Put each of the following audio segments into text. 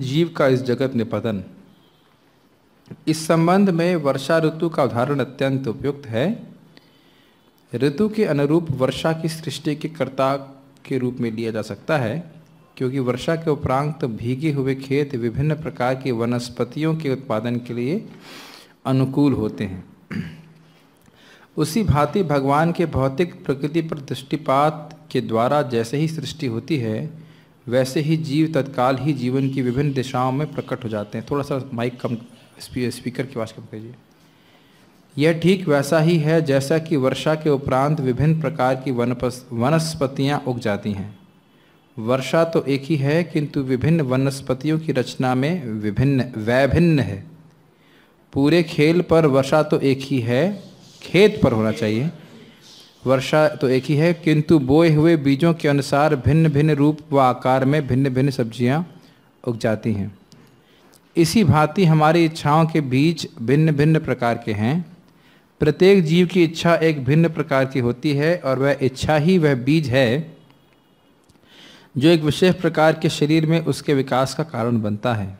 जीव का इस जगत निपतन इस संबंध में वर्षा ऋतु का उदाहरण अत्यंत उपयुक्त है ऋतु के अनुरूप वर्षा की सृष्टि के कर्ता के रूप में लिया जा सकता है क्योंकि वर्षा के उपरांत तो भीगे हुए खेत विभिन्न प्रकार की वनस्पतियों के उत्पादन के लिए अनुकूल होते हैं उसी भांति भगवान के भौतिक प्रकृति पर दृष्टिपात के द्वारा जैसे ही सृष्टि होती है वैसे ही जीव तत्काल ही जीवन की विभिन्न दिशाओं में प्रकट हो जाते हैं थोड़ा सा माइक कम स्पीकर की आवाज़ कम कीजिए यह ठीक वैसा ही है जैसा कि वर्षा के उपरांत विभिन्न प्रकार की वनस्पतियाँ उग जाती हैं वर्षा तो एक ही है किंतु विभिन्न वनस्पतियों की रचना में विभिन्न वैभिन्न है पूरे खेल पर वर्षा तो एक ही है खेत पर होना चाहिए वर्षा तो एक ही है किंतु बोए हुए बीजों के अनुसार भिन्न भिन्न रूप व आकार में भिन्न भिन्न सब्जियां उग जाती हैं इसी भांति हमारी इच्छाओं के बीज भिन्न भिन्न प्रकार के हैं प्रत्येक जीव की इच्छा एक भिन्न प्रकार की होती है और वह इच्छा ही वह बीज है जो एक विशेष प्रकार के शरीर में उसके विकास का कारण बनता है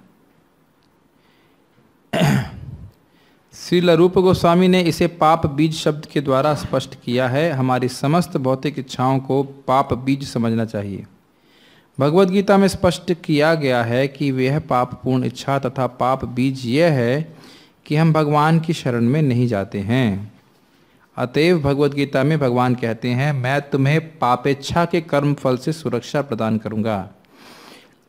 श्री लरूप गोस्वामी ने इसे पाप बीज शब्द के द्वारा स्पष्ट किया है हमारी समस्त भौतिक इच्छाओं को पाप बीज समझना चाहिए भगवद गीता में स्पष्ट किया गया है कि वह पाप पूर्ण इच्छा तथा पाप बीज यह है कि हम भगवान की शरण में नहीं जाते हैं अतएव भगवद गीता में भगवान कहते हैं मैं तुम्हें पापेच्छा के कर्म फल से सुरक्षा प्रदान करूंगा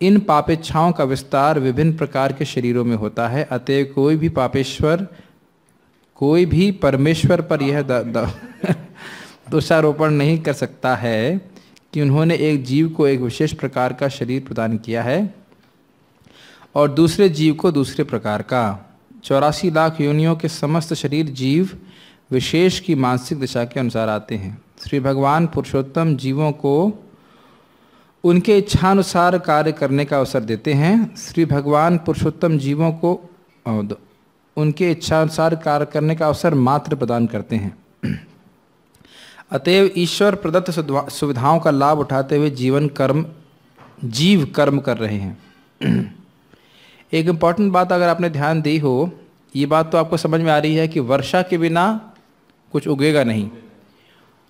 इन पापेच्छाओं का विस्तार विभिन्न प्रकार के शरीरों में होता है अतएव कोई भी पापेश्वर कोई भी परमेश्वर पर यह दोषारोपण नहीं कर सकता है कि उन्होंने एक जीव को एक विशेष प्रकार का शरीर प्रदान किया है और दूसरे जीव को दूसरे प्रकार का चौरासी लाख योनियों के समस्त शरीर जीव विशेष की मानसिक दिशा के अनुसार आते हैं श्री भगवान पुरुषोत्तम जीवों को उनके इच्छानुसार कार्य करने का अवसर देते हैं श्री भगवान पुरुषोत्तम जीवों को उनके इच्छानुसार कार्य करने का अवसर मात्र प्रदान करते हैं अतएव ईश्वर प्रदत्त सुविधाओं का लाभ उठाते हुए जीवन कर्म जीव कर्म कर रहे हैं एक इम्पॉर्टेंट बात अगर आपने ध्यान दी हो ये बात तो आपको समझ में आ रही है कि वर्षा के बिना कुछ उगेगा नहीं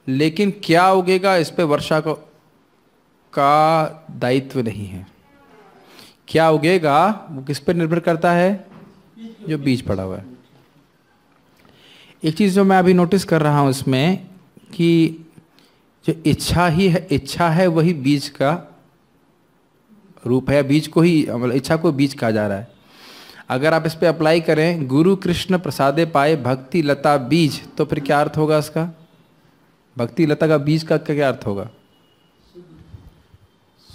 लेकिन क्या उगेगा इस पर वर्षा को का दायित्व नहीं है क्या उगेगा वो किस पर निर्भर करता है जो बीज पड़ा हुआ है एक चीज़ जो मैं अभी नोटिस कर रहा हूँ उसमें कि जो इच्छा ही है इच्छा है वही बीज का रूप है बीज को ही मतलब इच्छा को बीज कहा जा रहा है अगर आप इस पर अप्लाई करें गुरु कृष्ण प्रसादे पाए भक्ति लता बीज तो फिर क्या अर्थ होगा इसका भक्ति लता का बीज का क्या अर्थ होगा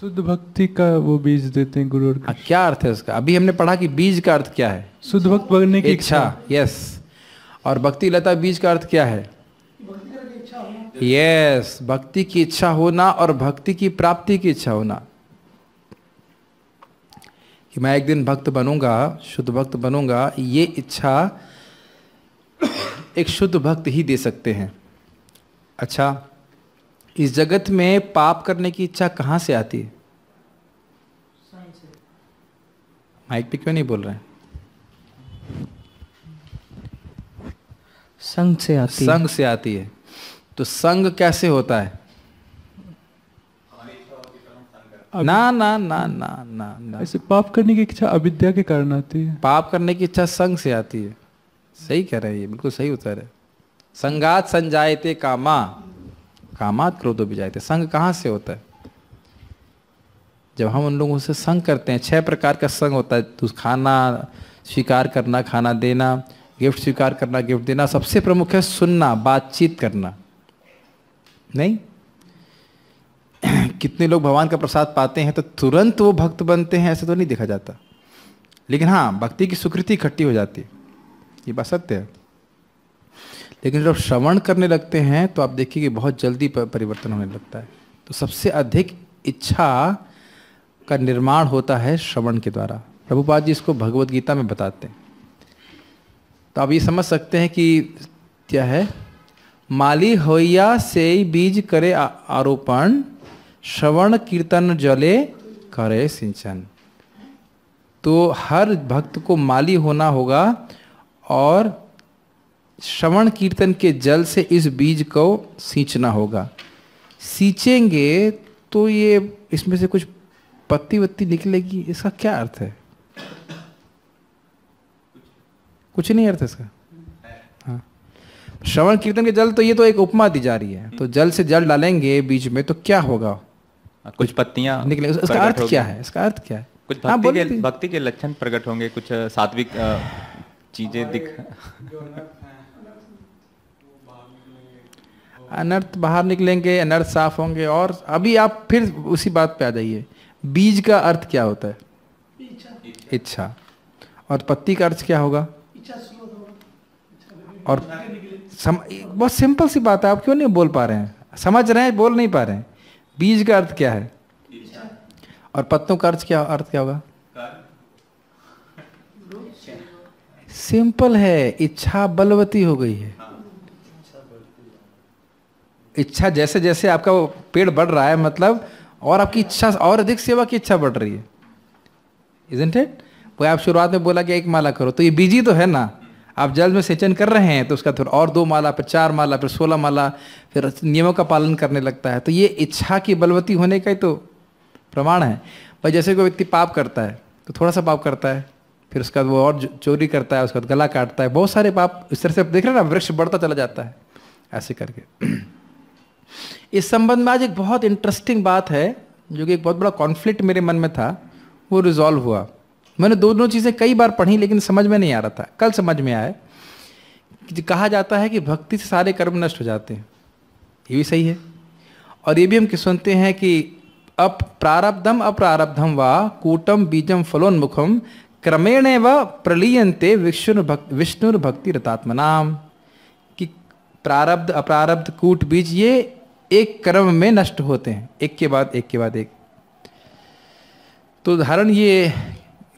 शुद्ध भक्ति का वो बीज देते हैं गुरु आ, हाँ, क्या अर्थ है उसका अभी हमने पढ़ा कि बीज का अर्थ क्या है शुद्ध भक्त बनने की इच्छा यस और भक्ति लता बीज का अर्थ क्या है यस भक्ति की इच्छा होना और भक्ति की प्राप्ति की इच्छा होना कि मैं एक दिन भक्त बनूंगा शुद्ध भक्त बनूंगा ये इच्छा एक शुद्ध भक्त ही दे सकते हैं अच्छा इस जगत में पाप करने की इच्छा कहाँ से आती है माइक पे क्यों नहीं बोल रहे हैं संग से आती संग है। से आती है तो संग कैसे होता है ना ना ना ना ना ना ऐसे पाप करने की इच्छा अविद्या के कारण आती है पाप करने की इच्छा संग से आती है सही कह रहे हैं ये बिल्कुल सही उत्तर है संगात संजायते कामा कामात क्रोधो जाते संग कहाँ से होता है जब हम उन लोगों से संग करते हैं छह प्रकार का संग होता है तो खाना स्वीकार करना खाना देना गिफ्ट स्वीकार करना गिफ्ट देना सबसे प्रमुख है सुनना बातचीत करना नहीं कितने लोग भगवान का प्रसाद पाते हैं तो तुरंत वो भक्त बनते हैं ऐसे तो नहीं देखा जाता लेकिन हाँ भक्ति की सुकृति इकट्ठी हो जाती है ये बात सत्य है लेकिन जब श्रवण करने लगते हैं तो आप देखिए कि बहुत जल्दी परिवर्तन होने लगता है तो सबसे अधिक इच्छा का निर्माण होता है श्रवण के द्वारा प्रभुपाद जी इसको भगवत गीता में बताते हैं तो आप ये समझ सकते हैं कि क्या है माली होया से बीज करे आरोपण श्रवण कीर्तन जले करे सिंचन तो हर भक्त को माली होना होगा और श्रवण कीर्तन के जल से इस बीज को सींचना होगा सींचेंगे तो ये इसमें से कुछ पत्ती वत्ती निकलेगी इसका क्या अर्थ है कुछ नहीं अर्थ इसका हाँ श्रवण कीर्तन के जल तो ये तो एक उपमा दी जा रही है तो जल से जल डालेंगे बीज में तो क्या होगा हाँ, कुछ पत्तियां निकले इसका अर्थ क्या है इसका अर्थ क्या है कुछ हाँ, भक्ति हाँ, के भक्ति के लक्षण प्रकट होंगे कुछ सात्विक चीजें दिख अनर्थ बाहर निकलेंगे अनर्थ साफ होंगे और अभी आप फिर उसी बात पे आ जाइए बीज का अर्थ क्या होता है इच्छा और पत्ती का अर्थ क्या होगा और सम बहुत सिंपल सी बात है आप क्यों नहीं बोल पा रहे हैं समझ रहे हैं बोल नहीं पा रहे हैं बीज का अर्थ क्या है और पत्तों का अर्थ क्या अर्थ क्या होगा सिंपल है इच्छा बलवती हो गई है हाँ। इच्छा जैसे जैसे आपका वो पेड़ बढ़ रहा है मतलब और आपकी इच्छा और अधिक सेवा की इच्छा बढ़ रही है इज इट वो आप शुरुआत में बोला कि एक माला करो तो ये बीजी तो है ना आप जल में सेचन कर रहे हैं तो उसका थोड़ा और दो माला फिर चार माला फिर सोलह माला फिर नियमों का पालन करने लगता है तो ये इच्छा की बलवती होने का ही तो प्रमाण है पर जैसे कोई व्यक्ति पाप करता है तो थोड़ा सा पाप करता है फिर उसका वो और चोरी करता है उसका गला काटता है बहुत सारे पाप इस तरह से आप देख रहे हैं ना वृक्ष बढ़ता चला जाता है ऐसे करके इस संबंध में आज एक बहुत इंटरेस्टिंग बात है जो कि एक बहुत बड़ा कॉन्फ्लिक्ट मेरे मन में था वो रिजॉल्व हुआ मैंने दोनों चीज़ें कई बार पढ़ी लेकिन समझ में नहीं आ रहा था कल समझ में आए कहा जाता है कि भक्ति से सारे कर्म नष्ट हो जाते हैं ये भी सही है और ये भी हम सुनते हैं कि अप प्रारब्धम अप्रारब्धम व कूटम बीजम फलोन्मुखम क्रमेण व प्रलीयंते विष्णु भक्त भक्ति रतात्मनाम कि प्रारब्ध अप्रारब्ध कूट बीज ये एक क्रम में नष्ट होते हैं एक के बाद एक के बाद एक तो उदाहरण ये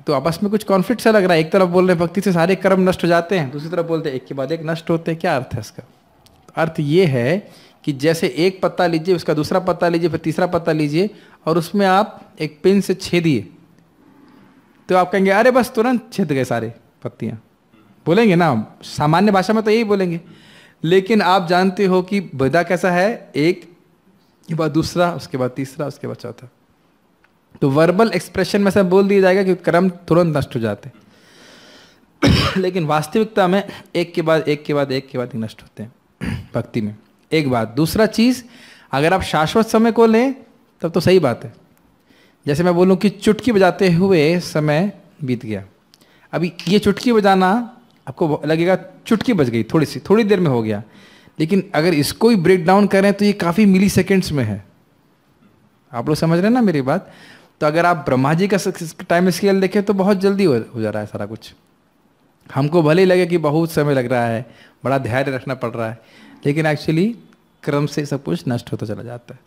तो आपस में कुछ कॉन्फ्लिक्ट सा लग रहा है एक तरफ बोल रहे भक्ति से सारे कर्म नष्ट हो जाते हैं दूसरी तरफ बोलते हैं एक के बाद एक नष्ट होते हैं क्या अर्थ है इसका अर्थ ये है कि जैसे एक पत्ता लीजिए उसका दूसरा पत्ता लीजिए फिर तीसरा पत्ता लीजिए और उसमें आप एक पिन से छेदिए तो आप कहेंगे अरे बस तुरंत छेद गए सारे पत्तियाँ बोलेंगे ना सामान्य भाषा में तो यही बोलेंगे लेकिन आप जानते हो कि बदा कैसा है एक के बाद दूसरा उसके बाद तीसरा उसके बाद चौथा तो वर्बल एक्सप्रेशन में सब बोल दिया जाएगा कि क्रम तुरंत नष्ट हो जाते लेकिन वास्तविकता में एक के बाद एक के बाद एक के बाद ही नष्ट होते हैं भक्ति में एक बात दूसरा चीज़ अगर आप शाश्वत समय को लें तब तो सही बात है जैसे मैं बोलूँ कि चुटकी बजाते हुए समय बीत गया अभी ये चुटकी बजाना आपको लगेगा चुटकी बच गई थोड़ी सी थोड़ी देर में हो गया लेकिन अगर इसको ही ब्रेक डाउन करें तो ये काफ़ी मिली सेकेंड्स में है आप लोग समझ रहे हैं ना मेरी बात तो अगर आप ब्रह्मा जी का टाइम स्केल देखें तो बहुत जल्दी हो जा रहा है सारा कुछ हमको भले ही लगे कि बहुत समय लग रहा है बड़ा धैर्य रखना पड़ रहा है लेकिन एक्चुअली क्रम से सब कुछ नष्ट होता चला जाता है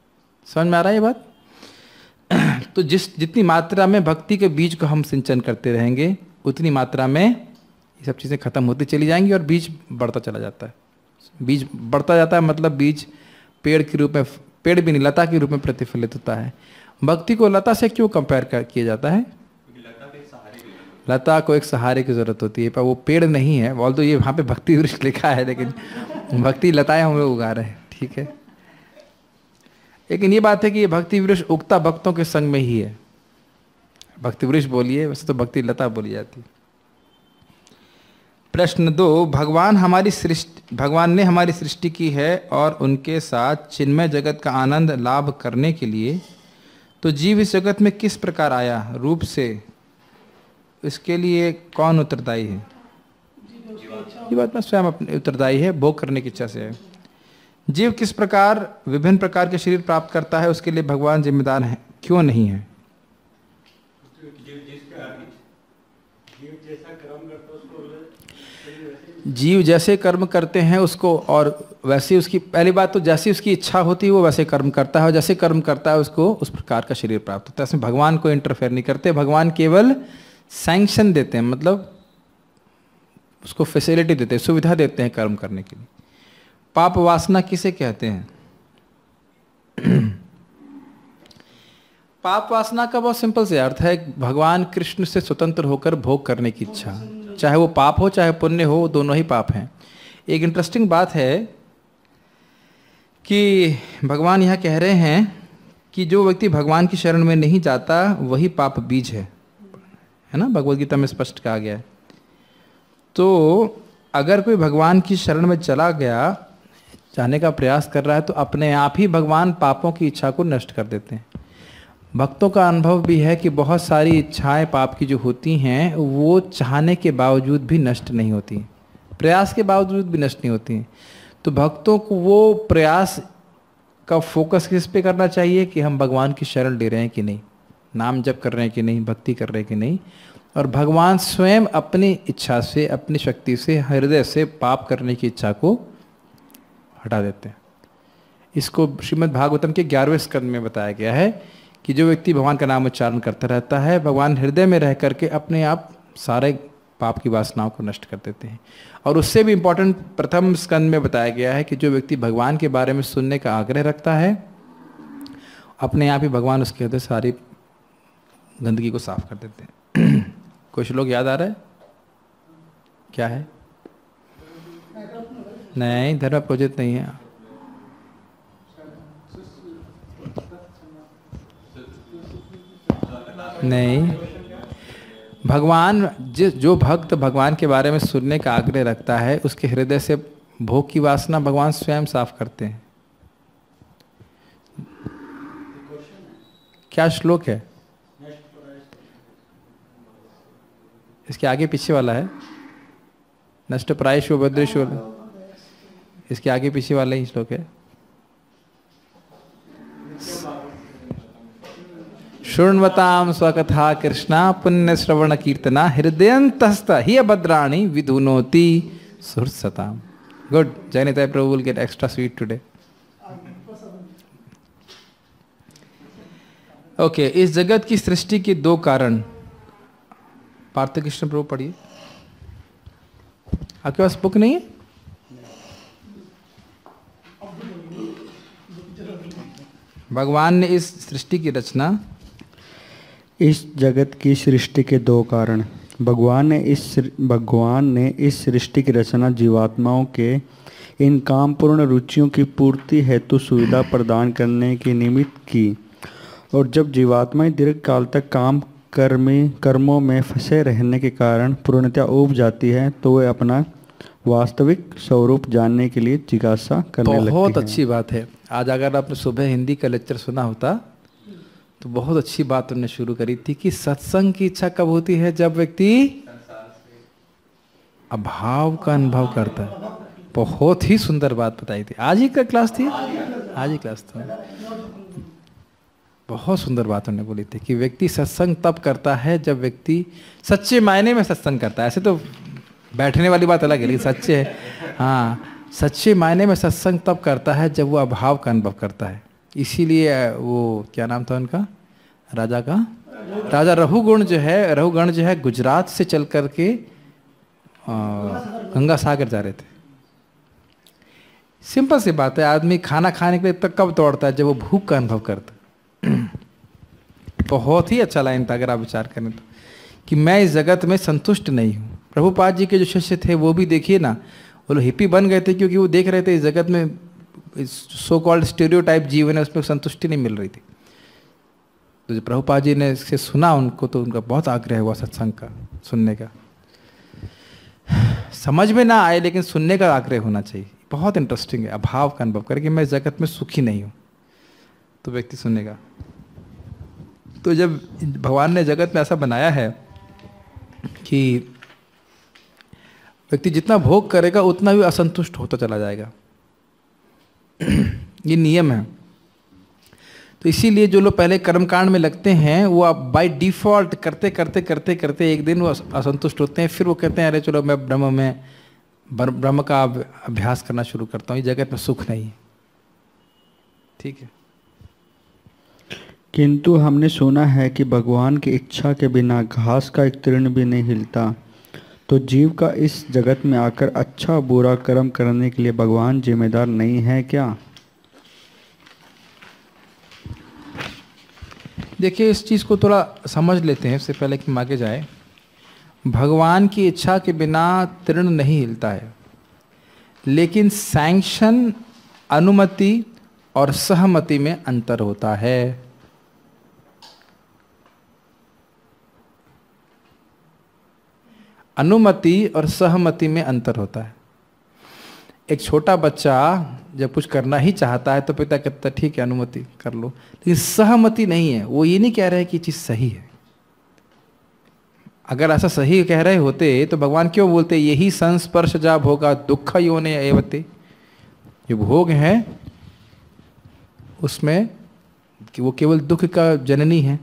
समझ में आ रहा है ये बात तो जिस जितनी मात्रा में भक्ति के बीज को हम सिंचन करते रहेंगे उतनी मात्रा में ये सब चीज़ें ख़त्म होती चली जाएंगी और बीज बढ़ता चला जाता है बीज बढ़ता जाता है मतलब बीज पेड़ के रूप में पेड़ भी नहीं लता के रूप में प्रतिफलित होता है भक्ति को लता से क्यों कंपेयर किया जाता है लता को एक सहारे की ज़रूरत होती है पर वो पेड़ नहीं है बोल तो ये वहाँ पे भक्ति वृक्ष लिखा है लेकिन भक्ति लताएं हम लोग उगा रहे हैं ठीक है लेकिन ये बात है कि ये भक्ति वृक्ष उगता भक्तों के संग में ही है भक्ति वृक्ष बोलिए वैसे तो भक्ति लता बोली जाती है प्रश्न दो भगवान हमारी सृष्टि भगवान ने हमारी सृष्टि की है और उनके साथ चिन्मय जगत का आनंद लाभ करने के लिए तो जीव इस जगत में किस प्रकार आया रूप से इसके लिए कौन उत्तरदायी है जीवात्मा स्वयं अपने उत्तरदायी है भोग करने की इच्छा से है जीव किस प्रकार विभिन्न प्रकार के शरीर प्राप्त करता है उसके लिए भगवान जिम्मेदार हैं क्यों नहीं है जीव जैसे कर्म करते हैं उसको और वैसे उसकी पहली बात तो जैसी उसकी इच्छा होती है वो वैसे कर्म करता है और जैसे कर्म करता है उसको उस प्रकार का शरीर प्राप्त होता है इसमें भगवान को इंटरफेयर नहीं करते भगवान केवल सैंक्शन देते हैं मतलब उसको फैसिलिटी देते हैं सुविधा देते हैं कर्म करने के लिए पाप वासना किसे कहते हैं पाप वासना का बहुत सिंपल से अर्थ है भगवान कृष्ण से स्वतंत्र होकर भोग करने की इच्छा चाहे वो पाप हो चाहे पुण्य हो दोनों ही पाप हैं एक इंटरेस्टिंग बात है कि भगवान यह कह रहे हैं कि जो व्यक्ति भगवान की शरण में नहीं जाता वही पाप बीज है है ना भगवदगीता गीता में स्पष्ट कहा गया है तो अगर कोई भगवान की शरण में चला गया जाने का प्रयास कर रहा है तो अपने आप ही भगवान पापों की इच्छा को नष्ट कर देते हैं भक्तों का अनुभव भी है कि बहुत सारी इच्छाएं पाप की जो होती हैं वो चाहने के बावजूद भी नष्ट नहीं होती प्रयास के बावजूद भी नष्ट नहीं होती तो भक्तों को वो प्रयास का फोकस किस पे करना चाहिए कि हम भगवान की शरण ले रहे हैं कि नहीं नाम जप कर रहे हैं कि नहीं भक्ति कर रहे हैं कि नहीं और भगवान स्वयं अपनी इच्छा से अपनी शक्ति से हृदय से पाप करने की इच्छा को हटा देते हैं इसको श्रीमद् भागवतम के ग्यारहवें स्कंद में बताया गया है कि जो व्यक्ति भगवान का नाम उच्चारण करता रहता है भगवान हृदय में रह करके अपने आप सारे पाप की वासनाओं को नष्ट कर देते हैं और उससे भी इम्पोर्टेंट प्रथम स्कंद में बताया गया है कि जो व्यक्ति भगवान के बारे में सुनने का आग्रह रखता है अपने आप ही भगवान उसके हृदय सारी गंदगी को साफ कर देते हैं कुछ लोग याद आ रहा है क्या है नहीं धर्म प्रोजित नहीं है नहीं भगवान जिस जो भक्त भगवान के बारे में सुनने का आग्रह रखता है उसके हृदय से भोग की वासना भगवान स्वयं साफ करते हैं क्या श्लोक है इसके आगे पीछे वाला है नष्ट प्राय शुभद्रेश इसके आगे पीछे वाला ही श्लोक है शृण्वताम स्वकथा कृष्णा पुण्य श्रवण कीर्तना हृदयंतस्त ही अभद्राणी विधुनोती सुरसताम good Jayanita Prabhu will get extra sweet today okay इस जगत की सृष्टि के दो कारण पार्थ कृष्ण प्रभु पढ़िए आपके पास बुक नहीं है भगवान ने इस सृष्टि की रचना इस जगत की सृष्टि के दो कारण भगवान ने इस भगवान ने इस सृष्टि की रचना जीवात्माओं के इन कामपूर्ण रुचियों की पूर्ति हेतु सुविधा प्रदान करने के निमित्त की और जब जीवात्माएं दीर्घ काल तक काम कर्मी कर्मों में फंसे रहने के कारण पूर्णतया उब जाती है तो वे अपना वास्तविक स्वरूप जानने के लिए जिज्ञासा करने बहुत लगती अच्छी बात है आज अगर आपने सुबह हिंदी का लेक्चर सुना होता तो बहुत अच्छी बात उन्होंने शुरू करी थी कि सत्संग की इच्छा कब होती है जब व्यक्ति अभाव का अनुभव करता है बहुत ही सुंदर बात बताई थी आज ही का क्लास थी आज ही क्लास था बहुत सुंदर बात उन्होंने बोली थी कि व्यक्ति सत्संग तब करता है जब व्यक्ति सच्चे मायने में सत्संग करता है ऐसे तो बैठने वाली बात अलग है लेकिन सच्चे है हाँ सच्चे मायने में सत्संग तब करता है जब वो अभाव का अनुभव करता है इसीलिए वो क्या नाम था उनका राजा का राजा रहुगुण जो है रहुगण जो है गुजरात से चल करके गंगा सागर जा रहे थे सिंपल सी बात है आदमी खाना खाने के लिए तब कब दौड़ता है जब वो भूख का अनुभव करता बहुत ही अच्छा लाइन था अगर आप विचार करें तो कि मैं इस जगत में संतुष्ट नहीं हूँ प्रभुपाद जी के जो शिष्य थे वो भी देखिए ना वो लोग हिप्पी बन गए थे क्योंकि वो देख रहे थे इस जगत में सो कॉल्ड स्टेरियो टाइप जीवन है उसमें संतुष्टि नहीं मिल रही थी तो जब प्रभुपा जी ने इससे सुना उनको तो उनका बहुत आग्रह हुआ सत्संग का सुनने का समझ में ना आए लेकिन सुनने का आग्रह होना चाहिए बहुत इंटरेस्टिंग है अभाव का अनुभव करके मैं जगत में सुखी नहीं हूँ तो व्यक्ति सुनेगा तो जब भगवान ने जगत में ऐसा बनाया है कि व्यक्ति जितना भोग करेगा उतना भी असंतुष्ट होता चला जाएगा ये नियम है तो इसीलिए जो लोग पहले कर्मकांड में लगते हैं वो आप बाय डिफॉल्ट करते करते करते करते एक दिन वो असंतुष्ट होते हैं फिर वो कहते हैं अरे चलो मैं ब्रह्म में ब्रह्म का अभ्यास करना शुरू करता हूँ ये जगत में सुख नहीं है ठीक है किंतु हमने सुना है कि भगवान की इच्छा के बिना घास का एक तीर्ण भी नहीं हिलता तो जीव का इस जगत में आकर अच्छा बुरा कर्म करने के लिए भगवान जिम्मेदार नहीं है क्या देखिए इस चीज़ को थोड़ा समझ लेते हैं इससे पहले कि मांगे जाए भगवान की इच्छा के बिना तीर्ण नहीं हिलता है लेकिन सैंक्शन अनुमति और सहमति में अंतर होता है अनुमति और सहमति में अंतर होता है एक छोटा बच्चा जब कुछ करना ही चाहता है तो पिता कहता है ठीक है अनुमति कर लो लेकिन सहमति नहीं है वो ये नहीं कह रहे कि चीज़ सही है अगर ऐसा सही कह रहे होते तो भगवान क्यों बोलते यही संस्पर्श जा भोगा दुख योने एवते जो भोग हैं उसमें कि वो केवल दुख का जननी है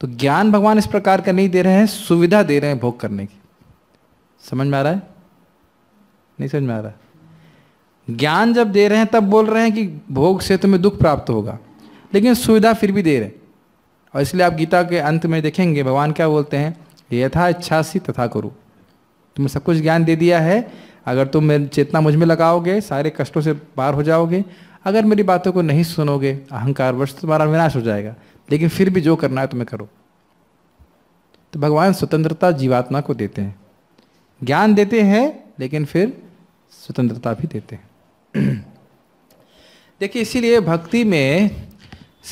तो ज्ञान भगवान इस प्रकार का नहीं दे रहे हैं सुविधा दे रहे हैं भोग करने की समझ में आ रहा है नहीं समझ में आ रहा है ज्ञान जब दे रहे हैं तब बोल रहे हैं कि भोग से तुम्हें दुख प्राप्त होगा लेकिन सुविधा फिर भी दे रहे हैं और इसलिए आप गीता के अंत में देखेंगे भगवान क्या बोलते हैं यथा इच्छा सी तथा करो तुम्हें सब कुछ ज्ञान दे दिया है अगर तुम मेरी चेतना मुझ में लगाओगे सारे कष्टों से पार हो जाओगे अगर मेरी बातों को नहीं सुनोगे अहंकार वर्ष तुम्हारा विनाश हो जाएगा लेकिन फिर भी जो करना है तुम्हें करो तो भगवान स्वतंत्रता जीवात्मा को देते हैं ज्ञान देते हैं लेकिन फिर स्वतंत्रता भी देते हैं देखिए इसीलिए भक्ति में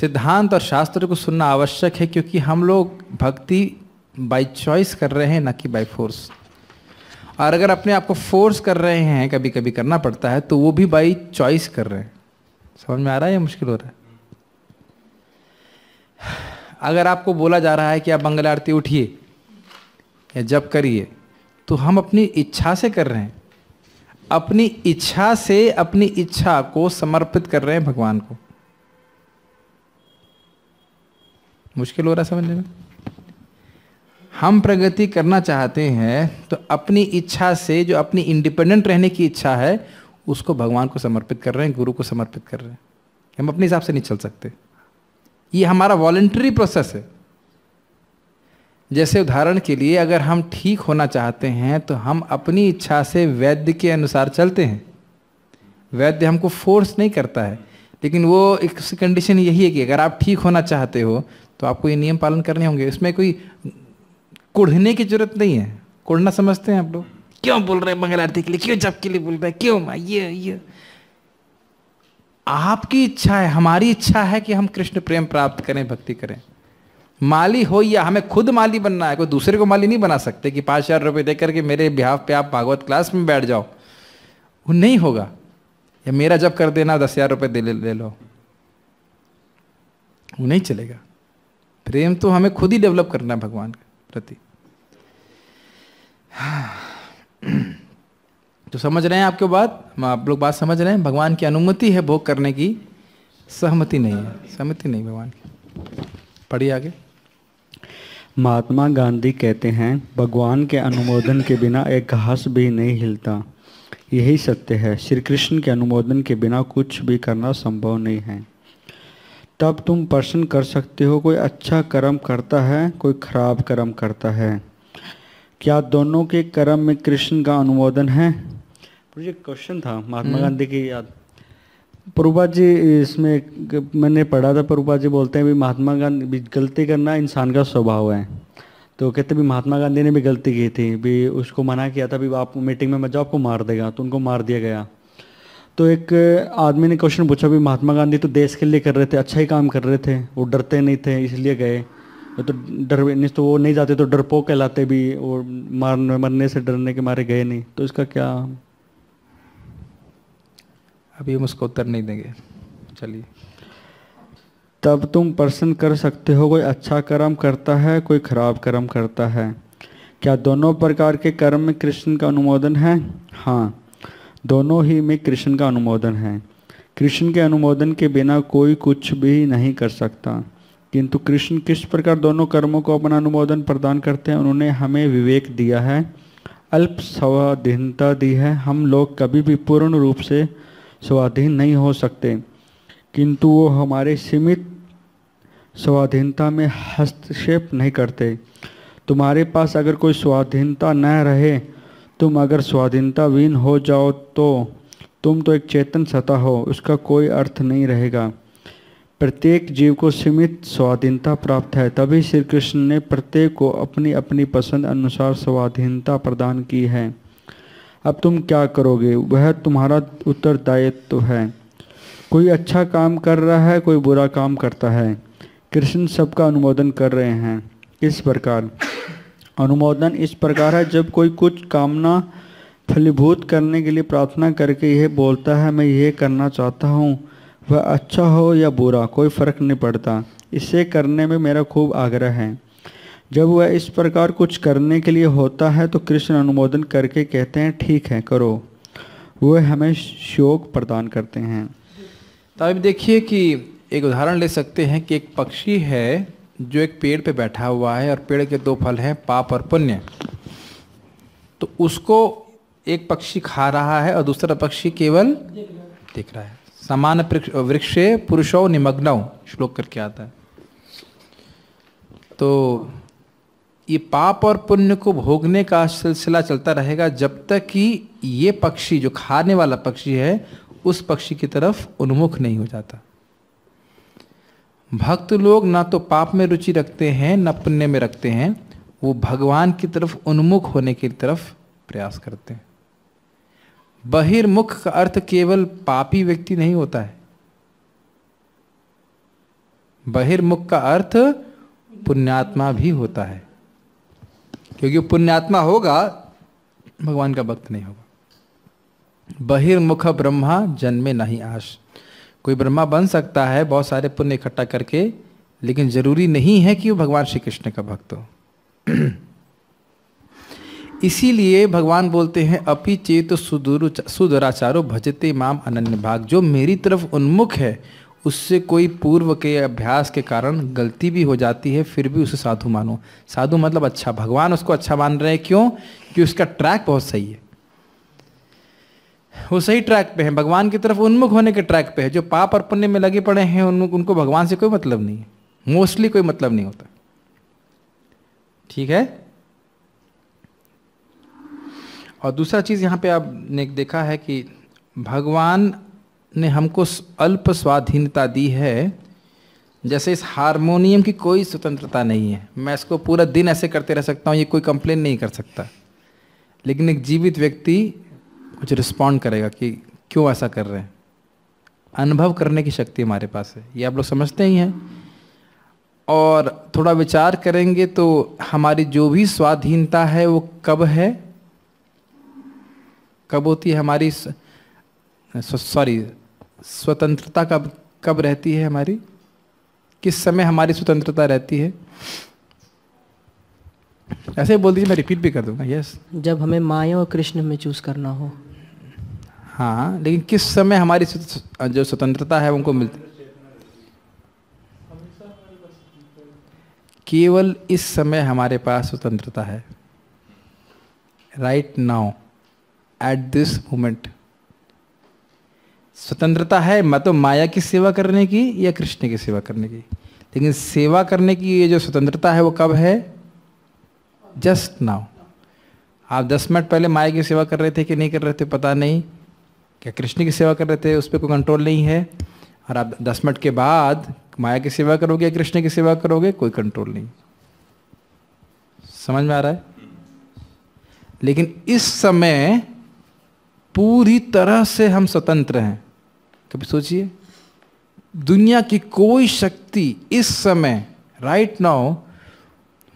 सिद्धांत और शास्त्र को सुनना आवश्यक है क्योंकि हम लोग भक्ति बाय चॉइस कर रहे हैं ना कि बाय फोर्स और अगर अपने आप को फोर्स कर रहे हैं कभी कभी करना पड़ता है तो वो भी बाई चॉइस कर रहे हैं समझ में आ रहा है या मुश्किल हो रहा है अगर आपको बोला जा रहा है कि आप मंगल आरती उठिए या जब करिए तो हम अपनी इच्छा से कर रहे हैं अपनी इच्छा से अपनी इच्छा को समर्पित कर रहे हैं भगवान को मुश्किल हो रहा समझने में हम प्रगति करना चाहते हैं तो अपनी इच्छा से जो अपनी इंडिपेंडेंट रहने की इच्छा है उसको भगवान को समर्पित कर रहे हैं गुरु को समर्पित कर रहे हैं हम अपने हिसाब से नहीं चल सकते ये हमारा वॉलेंट्री प्रोसेस है जैसे उदाहरण के लिए अगर हम ठीक होना चाहते हैं तो हम अपनी इच्छा से वैद्य के अनुसार चलते हैं वैद्य हमको फोर्स नहीं करता है लेकिन वो एक कंडीशन यही है कि अगर आप ठीक होना चाहते हो तो आपको ये नियम पालन करने होंगे इसमें कोई कुढ़ने की जरूरत नहीं है कुढ़ना समझते हैं आप लोग क्यों बोल रहे हैं मंगल आरती के लिए क्यों जब के लिए बोल रहे हैं क्यों माँ ये ये आपकी इच्छा है हमारी इच्छा है कि हम कृष्ण प्रेम प्राप्त करें भक्ति करें माली हो या हमें खुद माली बनना है कोई दूसरे को माली नहीं बना सकते कि पाँच हज़ार रुपये देकर के मेरे बिहाव पे आप भागवत क्लास में बैठ जाओ वो नहीं होगा या मेरा जब कर देना दस हज़ार रुपये दे ले लो वो नहीं चलेगा प्रेम तो हमें खुद ही डेवलप करना है भगवान के प्रति तो समझ रहे हैं आपके बात आप लोग बात समझ रहे हैं भगवान की अनुमति है भोग करने की सहमति नहीं है सहमति नहीं भगवान की पढ़िए आगे महात्मा गांधी कहते हैं भगवान के अनुमोदन के बिना एक घास भी नहीं हिलता यही सत्य है श्री कृष्ण के अनुमोदन के बिना कुछ भी करना संभव नहीं है तब तुम प्रश्न कर सकते हो कोई अच्छा कर्म करता है कोई खराब कर्म करता है क्या दोनों के कर्म में कृष्ण का अनुमोदन है मुझे क्वेश्चन था महात्मा हम्म। गांधी की याद परूपा जी इसमें मैंने पढ़ा था परूपा जी बोलते हैं भी महात्मा गांधी भी गलती करना इंसान का स्वभाव है तो कहते भी महात्मा गांधी ने भी गलती की थी भी उसको मना किया था भी आप मीटिंग में मत जाओ आपको मार देगा तो उनको मार दिया गया तो एक आदमी ने क्वेश्चन पूछा भी महात्मा गांधी तो देश के लिए कर रहे थे अच्छा ही काम कर रहे थे वो डरते नहीं थे इसलिए गए तो डर नहीं तो वो नहीं जाते तो डरपोक कहलाते भी और मारने मरने से डरने के मारे गए नहीं तो इसका क्या अभी हम उसका उत्तर नहीं देंगे चलिए तब तुम प्रश्न कर सकते हो कोई अच्छा कर्म करता है कोई खराब कर्म करता है क्या दोनों प्रकार के कर्म में कृष्ण का अनुमोदन है हाँ दोनों ही में कृष्ण का अनुमोदन है कृष्ण के अनुमोदन के बिना कोई कुछ भी नहीं कर सकता किंतु कृष्ण किस प्रकार दोनों कर्मों को अपना अनुमोदन प्रदान करते हैं उन्होंने हमें विवेक दिया है अल्प स्वाधीनता दी है हम लोग कभी भी पूर्ण रूप से स्वाधीन नहीं हो सकते किंतु वो हमारे सीमित स्वाधीनता में हस्तक्षेप नहीं करते तुम्हारे पास अगर कोई स्वाधीनता न रहे तुम अगर स्वाधीनताहीन हो जाओ तो तुम तो एक चेतन सता हो उसका कोई अर्थ नहीं रहेगा प्रत्येक जीव को सीमित स्वाधीनता प्राप्त है तभी श्री कृष्ण ने प्रत्येक को अपनी अपनी पसंद अनुसार स्वाधीनता प्रदान की है अब तुम क्या करोगे वह तुम्हारा उत्तरदायित्व तो है कोई अच्छा काम कर रहा है कोई बुरा काम करता है कृष्ण सबका अनुमोदन कर रहे हैं इस प्रकार अनुमोदन इस प्रकार है जब कोई कुछ कामना फलीभूत करने के लिए प्रार्थना करके यह बोलता है मैं ये करना चाहता हूँ वह अच्छा हो या बुरा कोई फर्क नहीं पड़ता इसे करने में मेरा खूब आग्रह है जब वह इस प्रकार कुछ करने के लिए होता है तो कृष्ण अनुमोदन करके कहते हैं ठीक है करो वह हमें शोक प्रदान करते हैं तो अब देखिए कि एक उदाहरण ले सकते हैं कि एक पक्षी है जो एक पेड़ पे बैठा हुआ है और पेड़ के दो फल हैं पाप और पुण्य तो उसको एक पक्षी खा रहा है और दूसरा पक्षी केवल दिख रहा है समान वृक्ष पुरुषो निमग्नौ श्लोक करके आता है तो ये पाप और पुण्य को भोगने का सिलसिला चलता रहेगा जब तक कि ये पक्षी जो खाने वाला पक्षी है उस पक्षी की तरफ उन्मुख नहीं हो जाता भक्त लोग ना तो पाप में रुचि रखते हैं ना पुण्य में रखते हैं वो भगवान की तरफ उन्मुख होने की तरफ प्रयास करते हैं बहिर्मुख का अर्थ केवल पापी व्यक्ति नहीं होता है बहिर्मुख का अर्थ पुण्यात्मा भी होता है क्योंकि पुण्यात्मा होगा भगवान का भक्त नहीं होगा बहिर्मुख ब्रह्मा जन्मे नहीं आश कोई ब्रह्मा बन सकता है बहुत सारे पुण्य इकट्ठा करके लेकिन जरूरी नहीं है कि वो भगवान श्री कृष्ण का भक्त हो इसीलिए भगवान बोलते हैं अपि चेत सुदुराचारो सुदराचारो भजते माम अनन्य भाग जो मेरी तरफ उन्मुख है उससे कोई पूर्व के अभ्यास के कारण गलती भी हो जाती है फिर भी उसे साधु मानो साधु मतलब अच्छा भगवान उसको अच्छा मान रहे हैं क्यों कि उसका ट्रैक बहुत सही है वो सही ट्रैक पे हैं भगवान की तरफ उन्मुख होने के ट्रैक पे है जो पाप और पुण्य में लगे पड़े हैं उन, उनको भगवान से कोई मतलब नहीं है मोस्टली कोई मतलब नहीं होता ठीक है और दूसरा चीज़ यहाँ पे आपने देखा है कि भगवान ने हमको अल्प स्वाधीनता दी है जैसे इस हारमोनियम की कोई स्वतंत्रता नहीं है मैं इसको पूरा दिन ऐसे करते रह सकता हूँ ये कोई कंप्लेन नहीं कर सकता लेकिन एक जीवित व्यक्ति कुछ रिस्पॉन्ड करेगा कि क्यों ऐसा कर रहे हैं अनुभव करने की शक्ति हमारे पास है ये आप लोग समझते ही हैं और थोड़ा विचार करेंगे तो हमारी जो भी स्वाधीनता है वो कब है कब होती है हमारी सॉरी स्वतंत्रता कब कब रहती है हमारी किस समय हमारी स्वतंत्रता रहती है ऐसे बोल दीजिए मैं रिपीट भी कर दूंगा यस जब हमें माया और कृष्ण में चूज करना हो हाँ लेकिन किस समय हमारी जो स्वतंत्रता है उनको मिलती केवल इस समय हमारे पास स्वतंत्रता है right now at this moment स्वतंत्रता है मैं तो माया की सेवा करने की या कृष्ण की सेवा करने की लेकिन सेवा करने की ये जो स्वतंत्रता है वो कब है जस्ट नाउ आप दस मिनट पहले माया की सेवा कर रहे थे कि नहीं कर रहे थे पता नहीं क्या कृष्ण की सेवा कर रहे थे उस पर कोई कंट्रोल नहीं है और आप दस मिनट के बाद माया की सेवा करोगे या कृष्ण की सेवा करोगे कोई कंट्रोल नहीं समझ में आ रहा है लेकिन इस समय पूरी तरह से हम स्वतंत्र हैं कभी सोचिए दुनिया की कोई शक्ति इस समय राइट नाउ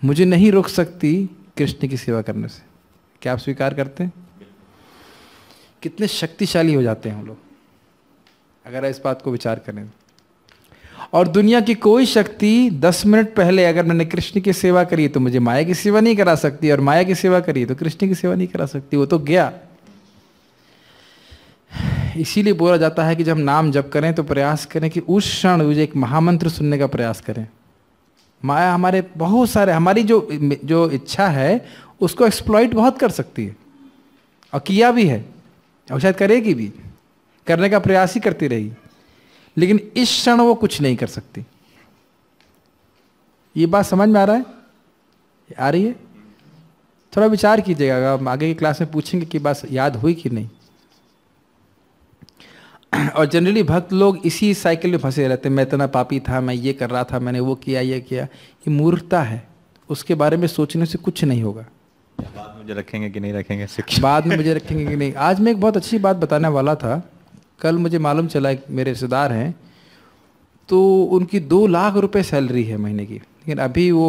मुझे नहीं रोक सकती कृष्ण की सेवा करने से क्या आप स्वीकार करते हैं कितने शक्तिशाली हो जाते हैं हम लोग अगर इस बात को विचार करें तो। और दुनिया की कोई शक्ति दस मिनट पहले अगर मैंने कृष्ण की सेवा करी तो मुझे माया की सेवा नहीं करा सकती और माया की सेवा करी तो कृष्ण की सेवा नहीं करा सकती वो तो गया इसीलिए बोला जाता है कि जब हम नाम जप करें तो प्रयास करें कि उस क्षण मुझे एक महामंत्र सुनने का प्रयास करें माया हमारे बहुत सारे हमारी जो जो इच्छा है उसको एक्सप्लॉइट बहुत कर सकती है और किया भी है और शायद करेगी भी करने का प्रयास ही करती रही लेकिन इस क्षण वो कुछ नहीं कर सकती ये बात समझ में आ रहा है आ रही है थोड़ा विचार कीजिएगा आगे की क्लास में पूछेंगे कि बात याद हुई कि नहीं और जनरली भक्त लोग इसी साइकिल में फंसे रहते हैं मैं इतना पापी था मैं ये कर रहा था मैंने वो किया ये किया ये मूर्खता है उसके बारे में सोचने से कुछ नहीं होगा बाद में मुझे रखेंगे कि नहीं रखेंगे बाद में मुझे रखेंगे कि नहीं आज मैं एक बहुत अच्छी बात बताने वाला था कल मुझे मालूम चला मेरे रिश्तेदार हैं तो उनकी दो लाख रुपये सैलरी है महीने की लेकिन अभी वो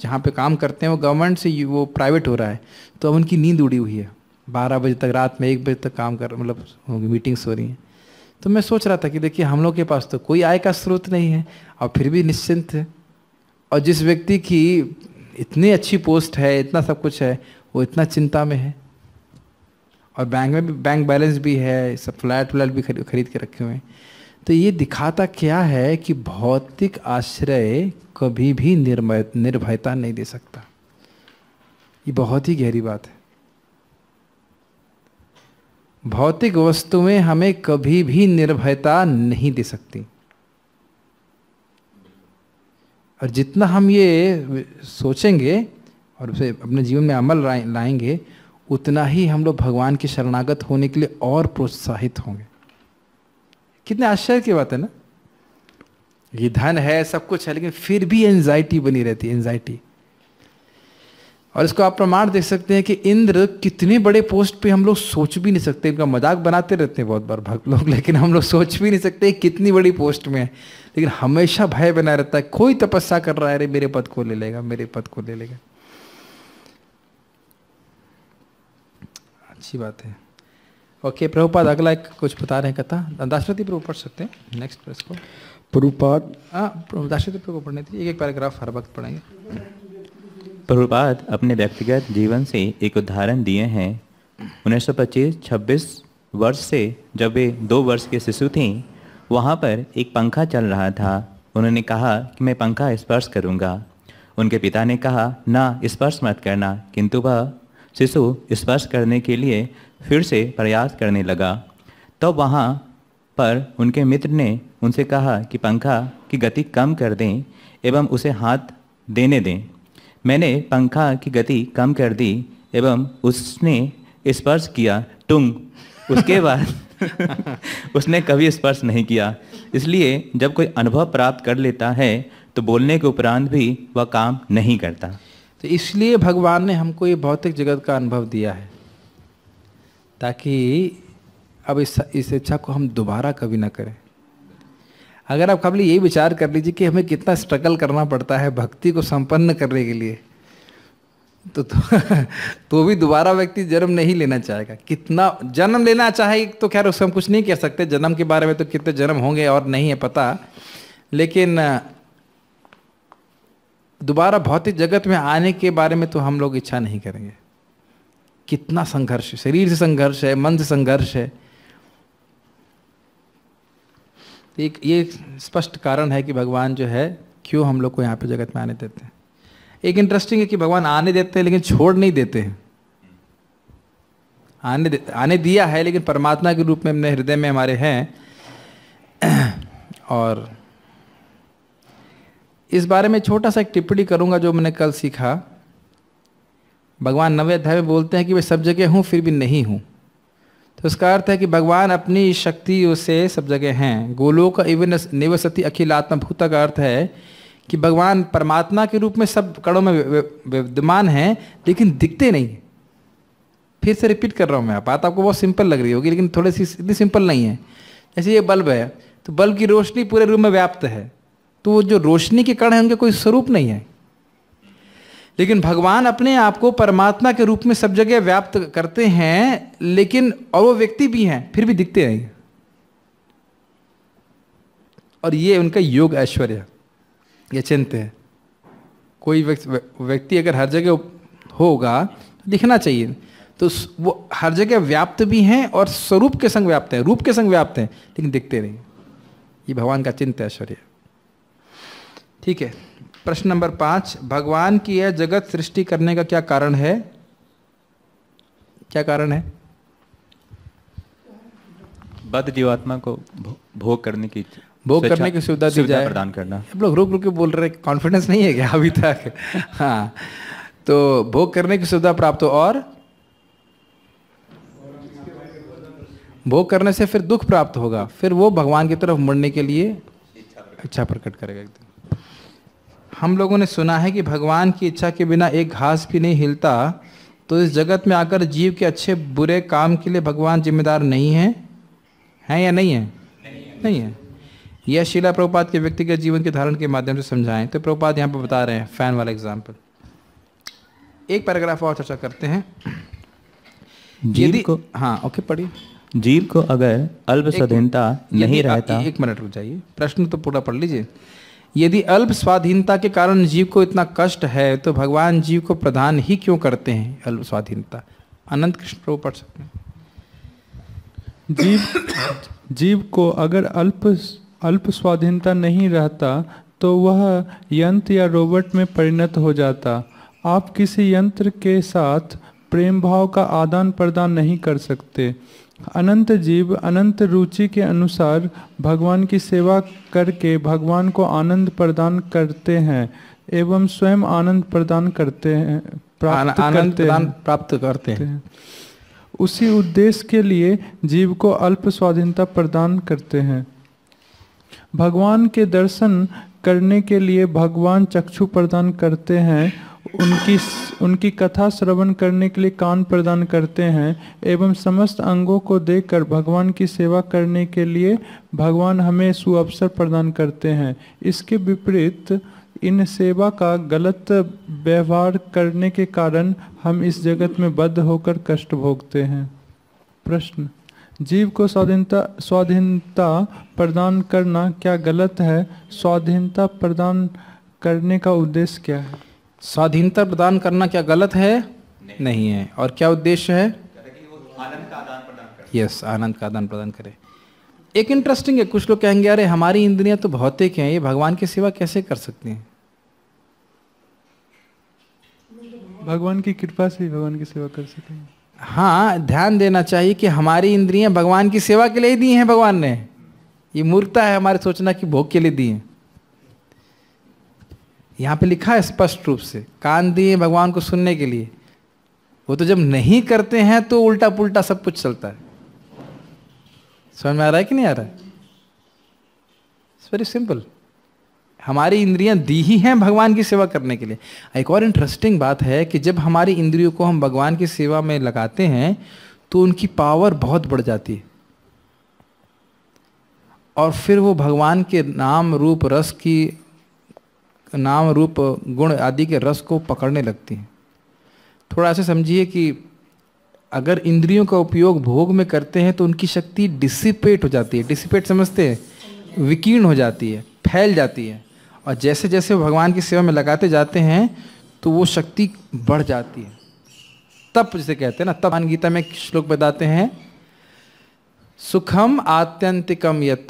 जहाँ पे काम करते हैं वो गवर्नमेंट से वो प्राइवेट हो रहा है तो अब उनकी नींद उड़ी हुई है बारह बजे तक रात में एक बजे तक काम कर मतलब मीटिंग्स हो रही हैं तो मैं सोच रहा था कि देखिए हम लोग के पास तो कोई आय का स्रोत नहीं है और फिर भी निश्चिंत है और जिस व्यक्ति की इतनी अच्छी पोस्ट है इतना सब कुछ है वो इतना चिंता में है और बैंक में भी बैंक बैलेंस भी है सब फ्लैट व्लैट भी खरीद खरीद के रखे हुए हैं तो ये दिखाता क्या है कि भौतिक आश्रय कभी भी निर्मय निर्भयता नहीं दे सकता ये बहुत ही गहरी बात है भौतिक वस्तु में हमें कभी भी निर्भयता नहीं दे सकती और जितना हम ये सोचेंगे और उसे अपने जीवन में अमल लाएंगे उतना ही हम लोग भगवान की शरणागत होने के लिए और प्रोत्साहित होंगे कितने आश्चर्य की बात है ना ये धन है सब कुछ है लेकिन फिर भी एंजाइटी बनी रहती है एंजाइटी और इसको आप प्रमाण देख सकते हैं कि इंद्र कितने बड़े पोस्ट पे हम लोग सोच भी नहीं सकते इनका मजाक बनाते रहते हैं बहुत बार भक्त लोग लेकिन हम लोग सोच भी नहीं सकते कितनी बड़ी पोस्ट में है लेकिन हमेशा भय बना रहता है कोई तपस्या कर रहा है अरे मेरे पद को ले लेगा मेरे पद को ले लेगा अच्छी बात है ओके प्रभुपाद अगला एक कुछ बता रहे हैं कथा दाशपति प्रभु पढ़ सकते हैं नेक्स्ट पर प्रभुपाद हाँ प्रभु पढ़ने थी एक एक पैराग्राफ हर वक्त पढ़ेंगे प्रभुपाद अपने व्यक्तिगत जीवन से एक उदाहरण दिए हैं 1925-26 वर्ष से जब वे दो वर्ष के शिशु थे वहाँ पर एक पंखा चल रहा था उन्होंने कहा कि मैं पंखा स्पर्श करूँगा उनके पिता ने कहा ना स्पर्श मत करना किंतु वह शिशु स्पर्श करने के लिए फिर से प्रयास करने लगा तब तो वहाँ पर उनके मित्र ने उनसे कहा कि पंखा की गति कम कर दें एवं उसे हाथ देने दें मैंने पंखा की गति कम कर दी एवं उसने स्पर्श किया टुंग उसके बाद उसने कभी स्पर्श नहीं किया इसलिए जब कोई अनुभव प्राप्त कर लेता है तो बोलने के उपरांत भी वह काम नहीं करता तो इसलिए भगवान ने हमको ये भौतिक जगत का अनुभव दिया है ताकि अब इस इस इच्छा को हम दोबारा कभी ना करें अगर आप खाली यही विचार कर लीजिए कि हमें कितना स्ट्रगल करना पड़ता है भक्ति को संपन्न करने के लिए तो तो, तो भी दोबारा व्यक्ति जन्म नहीं लेना चाहेगा कितना जन्म लेना चाहे तो खैर उससे हम कुछ नहीं कह सकते जन्म के बारे में तो कितने जन्म होंगे और नहीं है पता लेकिन दोबारा भौतिक जगत में आने के बारे में तो हम लोग इच्छा नहीं करेंगे कितना संघर्ष शरीर से संघर्ष है मन से संघर्ष है तो एक ये स्पष्ट कारण है कि भगवान जो है क्यों हम लोग को यहाँ पे जगत में आने देते हैं एक इंटरेस्टिंग है कि भगवान आने देते हैं लेकिन छोड़ नहीं देते हैं आने दे, आने दिया है लेकिन परमात्मा के रूप में अपने हृदय में हमारे हैं और इस बारे में छोटा सा एक टिप्पणी करूँगा जो मैंने कल सीखा भगवान नवे अध्याय में बोलते हैं कि मैं सब जगह हूँ फिर भी नहीं हूँ तो इसका अर्थ है कि भगवान अपनी शक्तियों से सब जगह हैं गोलोक इवन निवसती अखिल भूत का अर्थ है कि भगवान परमात्मा के रूप में सब कणों में विद्यमान हैं लेकिन दिखते नहीं फिर से रिपीट कर रहा हूँ मैं आप बात आपको बहुत सिंपल लग रही होगी लेकिन थोड़ी सी इतनी सिंपल नहीं है जैसे ये बल्ब है तो बल्ब की रोशनी पूरे रूम में व्याप्त है तो वो जो रोशनी के कण हैं उनके कोई स्वरूप नहीं है लेकिन भगवान अपने आप को परमात्मा के रूप में सब जगह व्याप्त करते हैं लेकिन और वो व्यक्ति भी हैं फिर भी दिखते नहीं और ये उनका योग ऐश्वर्य ये चिंत्य है कोई व्यक्ति अगर हर जगह होगा तो दिखना चाहिए तो वो हर जगह व्याप्त भी हैं और स्वरूप के संग व्याप्त हैं रूप के संग व्याप्त हैं लेकिन दिखते नहीं ये भगवान का चिंत ऐश्वर्य ठीक है प्रश्न नंबर पांच भगवान की यह जगत सृष्टि करने का क्या कारण है क्या कारण है बद जीवात्मा को भोग करने की भोग करने की सुविधा दी जाए प्रदान करना हम लोग रुक रुक के बोल रहे कॉन्फिडेंस नहीं है क्या अभी तक हाँ तो भोग करने की सुविधा प्राप्त हो और भोग करने से फिर दुख प्राप्त होगा फिर वो भगवान की तरफ मुड़ने के लिए इच्छा प्रकट करेगा एकदम हम लोगों ने सुना है कि भगवान की इच्छा के बिना एक घास भी नहीं हिलता तो इस जगत में आकर जीव के अच्छे बुरे काम के लिए भगवान जिम्मेदार नहीं है हैं या नहीं है नहीं है, है। यह शिला प्रभुपात के व्यक्तिगत जीवन के धारण के माध्यम से समझाएं तो प्रभुपात यहाँ पर बता रहे हैं फैन वाला एग्जाम्पल एक पैराग्राफ और चर्चा करते हैं यदि को हाँ ओके पढ़िए जीव को अगर अल्प नहीं रहता एक मिनट रुक जाइए प्रश्न तो पूरा पढ़ लीजिए यदि अल्प स्वाधीनता के कारण जीव को इतना कष्ट है तो भगवान जीव को प्रधान ही क्यों करते हैं अल्प स्वाधीनता अनंत कृष्ण प्रभु पढ़ सकते हैं जीव जीव को अगर अल्प अल्प स्वाधीनता नहीं रहता तो वह यंत्र या रोबोट में परिणत हो जाता आप किसी यंत्र के साथ प्रेम भाव का आदान प्रदान नहीं कर सकते अनंत जीव अनंत रुचि के अनुसार भगवान की सेवा करके भगवान को आनंद प्रदान करते हैं एवं स्वयं आनंद प्रदान करते हैं प्राप्त आन, आनंद करते प्रदान प्राप्त करते हैं उसी उद्देश्य के लिए जीव को अल्प स्वाधीनता प्रदान करते हैं भगवान के दर्शन करने के लिए भगवान चक्षु प्रदान करते हैं उनकी उनकी कथा श्रवण करने के लिए कान प्रदान करते हैं एवं समस्त अंगों को देखकर भगवान की सेवा करने के लिए भगवान हमें सुअवसर प्रदान करते हैं इसके विपरीत इन सेवा का गलत व्यवहार करने के कारण हम इस जगत में बद्ध होकर कष्ट भोगते हैं प्रश्न जीव को स्वाधीनता स्वाधीनता प्रदान करना क्या गलत है स्वाधीनता प्रदान करने का उद्देश्य क्या है स्वाधीनता प्रदान करना क्या गलत है नहीं, नहीं है और क्या उद्देश्य है यस आनंद का आदान प्रदान करे एक इंटरेस्टिंग है कुछ लोग कहेंगे अरे हमारी इंद्रियां तो भौतिक हैं ये भगवान की सेवा कैसे कर सकते हैं भगवान की कृपा से भगवान की सेवा कर सकते हैं हाँ ध्यान देना चाहिए कि हमारी इंद्रियां भगवान की सेवा के लिए दी हैं भगवान ने ये मूर्खता है हमारे सोचना कि भोग के लिए दी हैं यहाँ पे लिखा है स्पष्ट रूप से कान दिए भगवान को सुनने के लिए वो तो जब नहीं करते हैं तो उल्टा पुल्टा सब कुछ चलता है समझ में आ रहा है कि नहीं आ रहा है इट्स वेरी सिंपल हमारी इंद्रियां दी ही हैं भगवान की सेवा करने के लिए एक और इंटरेस्टिंग बात है कि जब हमारी इंद्रियों को हम भगवान की सेवा में लगाते हैं तो उनकी पावर बहुत बढ़ जाती है और फिर वो भगवान के नाम रूप रस की नाम रूप गुण आदि के रस को पकड़ने लगती हैं थोड़ा ऐसे समझिए कि अगर इंद्रियों का उपयोग भोग में करते हैं तो उनकी शक्ति डिसिपेट हो जाती है डिसिपेट समझते हैं विकीर्ण हो जाती है फैल जाती है और जैसे जैसे भगवान की सेवा में लगाते जाते हैं तो वो शक्ति बढ़ जाती है तप जिसे कहते हैं ना तप गीता में श्लोक बताते हैं सुखम आत्यंतिकम यद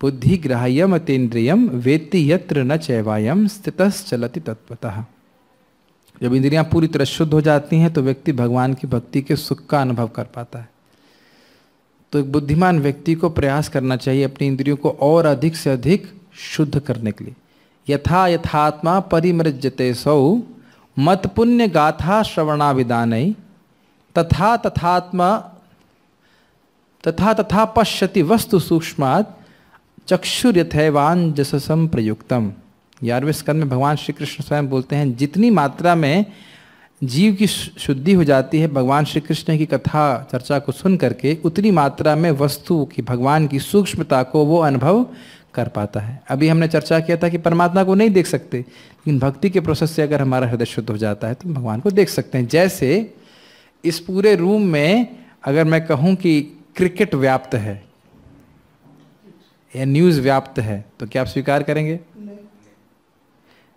बुद्धिग्राह्यमतेन्द्रियम वेत्ति यत्र न चैवायम चलती तत्वतः जब इंद्रियां पूरी तरह शुद्ध हो जाती हैं तो व्यक्ति भगवान की भक्ति के सुख का अनुभव कर पाता है तो एक बुद्धिमान व्यक्ति को प्रयास करना चाहिए अपनी इंद्रियों को और अधिक से अधिक शुद्ध करने के लिए यथा यथात्मा परिमृजते सौ मत पुण्य गाथा श्रवणाविदान तथा तथात्मा तथा तथा पश्यति वस्तु सूक्ष्मात् चक्षुर यथैवान जससम प्रयुक्तम ग्यारहवें स्कंद में भगवान श्री कृष्ण स्वयं बोलते हैं जितनी मात्रा में जीव की शुद्धि हो जाती है भगवान श्री कृष्ण की कथा चर्चा को सुन करके उतनी मात्रा में वस्तु की भगवान की सूक्ष्मता को वो अनुभव कर पाता है अभी हमने चर्चा किया था कि परमात्मा को नहीं देख सकते लेकिन भक्ति के प्रोसेस से अगर हमारा हृदय शुद्ध हो जाता है तो भगवान को देख सकते हैं जैसे इस पूरे रूम में अगर मैं कहूँ कि क्रिकेट व्याप्त है यह न्यूज़ व्याप्त है तो क्या आप स्वीकार करेंगे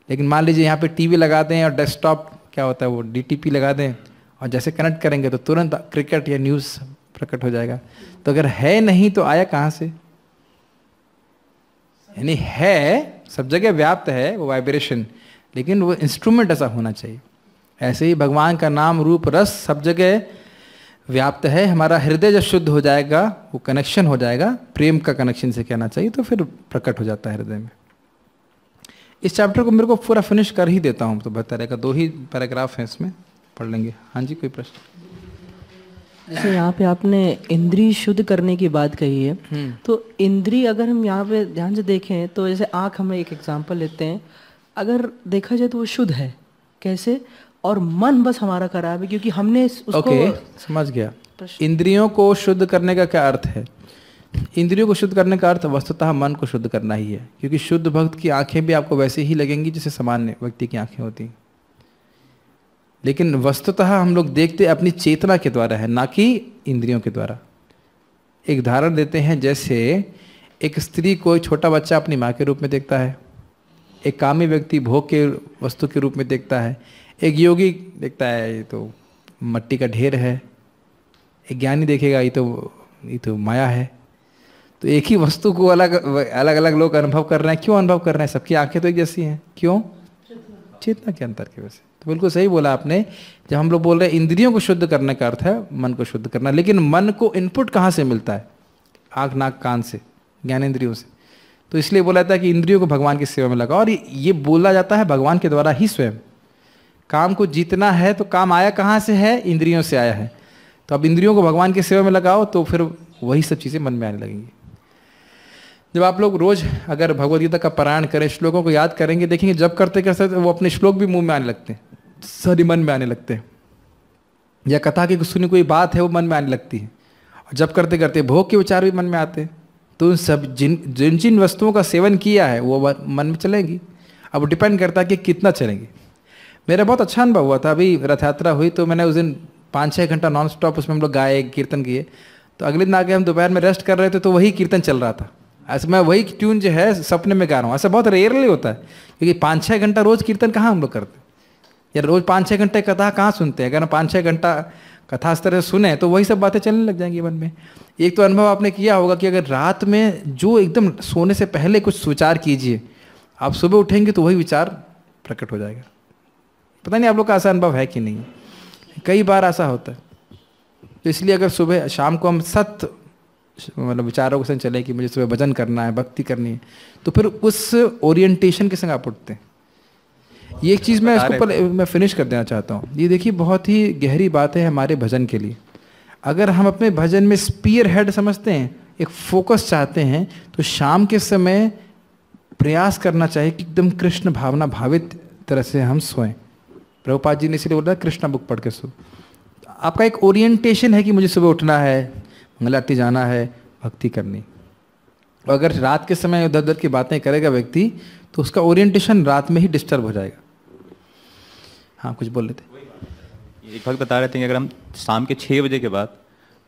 लेकिन मान लीजिए यहाँ पे टीवी लगा दें और डेस्कटॉप क्या होता है वो डीटीपी लगा दें और जैसे कनेक्ट करेंगे तो तुरंत क्रिकेट या न्यूज़ प्रकट हो जाएगा तो अगर है नहीं तो आया कहाँ से यानी है सब जगह व्याप्त है वो वाइब्रेशन लेकिन वो इंस्ट्रूमेंट ऐसा होना चाहिए ऐसे ही भगवान का नाम रूप रस सब जगह व्याप्त है हमारा हृदय जब शुद्ध हो जाएगा वो कनेक्शन हो जाएगा प्रेम का कनेक्शन से कहना चाहिए तो फिर प्रकट हो जाता है हृदय में इस चैप्टर को मेरे को पूरा फिनिश कर ही देता हूँ तो बेहतर रहेगा दो ही पैराग्राफ हैं इसमें पढ़ लेंगे हाँ जी कोई प्रश्न जैसे यहाँ पे आपने इंद्री शुद्ध करने की बात कही है हम्म। तो इंद्री अगर हम यहाँ पे ध्यान से देखें तो जैसे आँख हमें एक एग्जाम्पल लेते हैं अगर देखा जाए तो वो शुद्ध है कैसे और मन बस हमारा खराब है क्योंकि हमने उसको okay, समझ गया इंद्रियों को शुद्ध करने का क्या अर्थ है इंद्रियों को शुद्ध करने का अर्थ वस्तुतः मन को शुद्ध करना ही है क्योंकि शुद्ध भक्त की आंखें भी आपको वैसे ही लगेंगी जैसे सामान्य व्यक्ति की आंखें होती लेकिन वस्तुतः हम लोग देखते अपनी चेतना के द्वारा है ना कि इंद्रियों के द्वारा एक धारण देते हैं जैसे एक स्त्री को छोटा बच्चा अपनी माँ के रूप में देखता है एक कामी व्यक्ति भोग के वस्तु के रूप में देखता है एक योगी देखता है ये तो मट्टी का ढेर है एक ज्ञानी देखेगा ये तो ये तो माया है तो एक ही वस्तु को अलग अलग अलग लोग अनुभव कर रहे हैं क्यों अनुभव कर रहे हैं सबकी आंखें तो एक जैसी हैं क्यों चेतना के अंतर की वजह से तो बिल्कुल सही बोला आपने जब हम लोग बोल रहे हैं इंद्रियों को शुद्ध करने का अर्थ है मन को शुद्ध करना लेकिन मन को इनपुट कहाँ से मिलता है आँख नाक कान से ज्ञानेन्द्रियों से तो इसलिए बोला जाता है कि इंद्रियों को भगवान की सेवा में लगा और ये बोला जाता है भगवान के द्वारा ही स्वयं काम को जीतना है तो काम आया कहाँ से है इंद्रियों से आया है तो अब इंद्रियों को भगवान की सेवा में लगाओ तो फिर वही सब चीज़ें मन में आने लगेंगी जब आप लोग रोज अगर भगवदगीता का पारायण करें श्लोकों को याद करेंगे देखेंगे जब करते करते तो वो अपने श्लोक भी मुंह में आने लगते हैं सारी मन में आने लगते हैं या कथा की सुनी कोई बात है वो मन में आने लगती है और जब करते करते भोग के विचार भी मन में आते हैं तो उन सब जिन जिन जिन वस्तुओं का सेवन किया है वो मन में चलेंगी अब डिपेंड करता है कि कितना चलेंगी मेरा बहुत अच्छा अनुभव हुआ था अभी रथ यात्रा हुई तो मैंने उस दिन पाँच छः घंटा नॉन स्टॉप उसमें हम लोग गाए कीर्तन किए तो अगले दिन आगे हम दोपहर में रेस्ट कर रहे थे तो वही कीर्तन चल रहा था ऐसे मैं वही ट्यून जो है सपने में गा रहा हूँ ऐसा बहुत रेयरली होता है क्योंकि पाँच छः घंटा रोज़ कीर्तन कहाँ हम लोग करते हैं या रोज़ पाँच छः घंटे कथा कहाँ सुनते हैं अगर हम पाँच छः घंटा कथा इस तरह सुने तो वही सब बातें चलने लग जाएंगी मन में एक तो अनुभव आपने किया होगा कि अगर रात में जो एकदम सोने से पहले कुछ विचार कीजिए आप सुबह उठेंगे तो वही विचार प्रकट हो जाएगा पता नहीं आप लोग का ऐसा अनुभव है कि नहीं कई बार ऐसा होता है तो इसलिए अगर सुबह शाम को हम सत्य मतलब विचारों के संग चले कि मुझे सुबह भजन करना है भक्ति करनी है तो फिर उस ओरिएंटेशन के संग आप उठते हैं ये एक चीज़ मैं इसको पहले मैं फिनिश कर देना चाहता हूँ ये देखिए बहुत ही गहरी बात है हमारे भजन के लिए अगर हम अपने भजन में स्पीयर हेड समझते हैं एक फोकस चाहते हैं तो शाम के समय प्रयास करना चाहिए कि एकदम कृष्ण भावना भावित तरह से हम सोएं प्रभुपाद जी ने इसलिए बोला कृष्णा बुक पढ़ के सो आपका एक ओरिएंटेशन है कि मुझे सुबह उठना है आरती जाना है भक्ति करनी और अगर रात के समय उधर उधर की बातें करेगा व्यक्ति तो उसका ओरिएंटेशन रात में ही डिस्टर्ब हो जाएगा हाँ कुछ बोल लेते एक भक्त बता रहे थे कि अगर हम शाम के छः बजे के बाद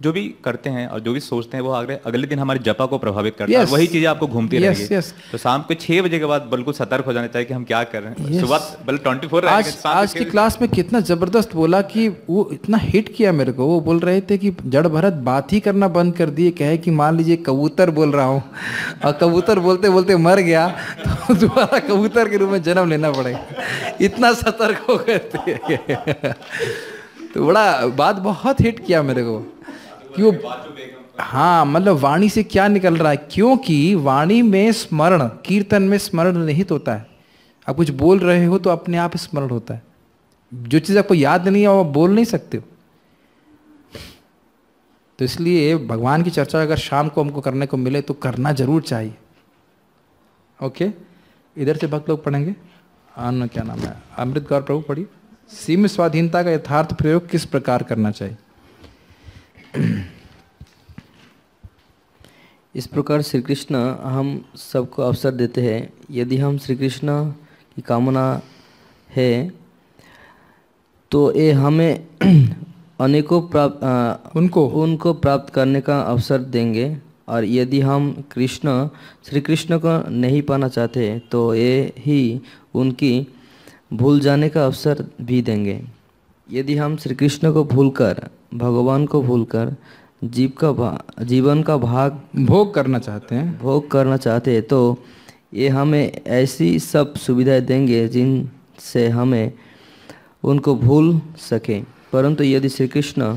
जो भी करते हैं और जो भी सोचते हैं वो अगले अगले दिन हमारे जपा को प्रभावित करते yes. हैं वही चीजें आपको घूमती yes, रहेगी yes. तो शाम को छह बजे के बाद बिल्कुल सतर्क हो जाना चाहिए कि हम क्या कर रहे हैं yes. सुबह बल्कि ट्वेंटी फोर आज, आज की क्लास में कितना जबरदस्त बोला कि वो इतना हिट किया मेरे को वो बोल रहे थे कि जड़ भरत बात ही करना बंद कर दिए कहे कि मान लीजिए कबूतर बोल रहा हूँ और कबूतर बोलते बोलते मर गया तो दोबारा कबूतर के रूप में जन्म लेना पड़ेगा इतना सतर्क हो गए तो बड़ा बात बहुत हिट किया मेरे को क्यों हाँ मतलब वाणी से क्या निकल रहा है क्योंकि वाणी में स्मरण कीर्तन में स्मरण निहित होता है आप कुछ बोल रहे हो तो अपने आप स्मरण होता है जो चीज़ आपको याद नहीं है वो बोल नहीं सकते हो तो इसलिए भगवान की चर्चा अगर शाम को हमको करने को मिले तो करना जरूर चाहिए ओके इधर से भक्त लोग पढ़ेंगे अन्न क्या नाम है अमृत गौर प्रभु पढ़िए सीमित स्वाधीनता का यथार्थ प्रयोग किस प्रकार करना चाहिए इस प्रकार श्री कृष्ण हम सबको अवसर देते हैं यदि हम श्री कृष्ण की कामना है तो ये हमें अनेकों प्राप्त उनको उनको प्राप्त करने का अवसर देंगे और यदि हम कृष्ण श्री कृष्ण को नहीं पाना चाहते तो ये ही उनकी भूल जाने का अवसर भी देंगे यदि हम श्री कृष्ण को भूलकर भगवान को भूलकर जीव का जीवन का भाग भोग करना चाहते हैं भोग करना चाहते हैं तो ये हमें ऐसी सब सुविधाएं देंगे जिनसे हमें उनको भूल सकें परंतु यदि श्री कृष्ण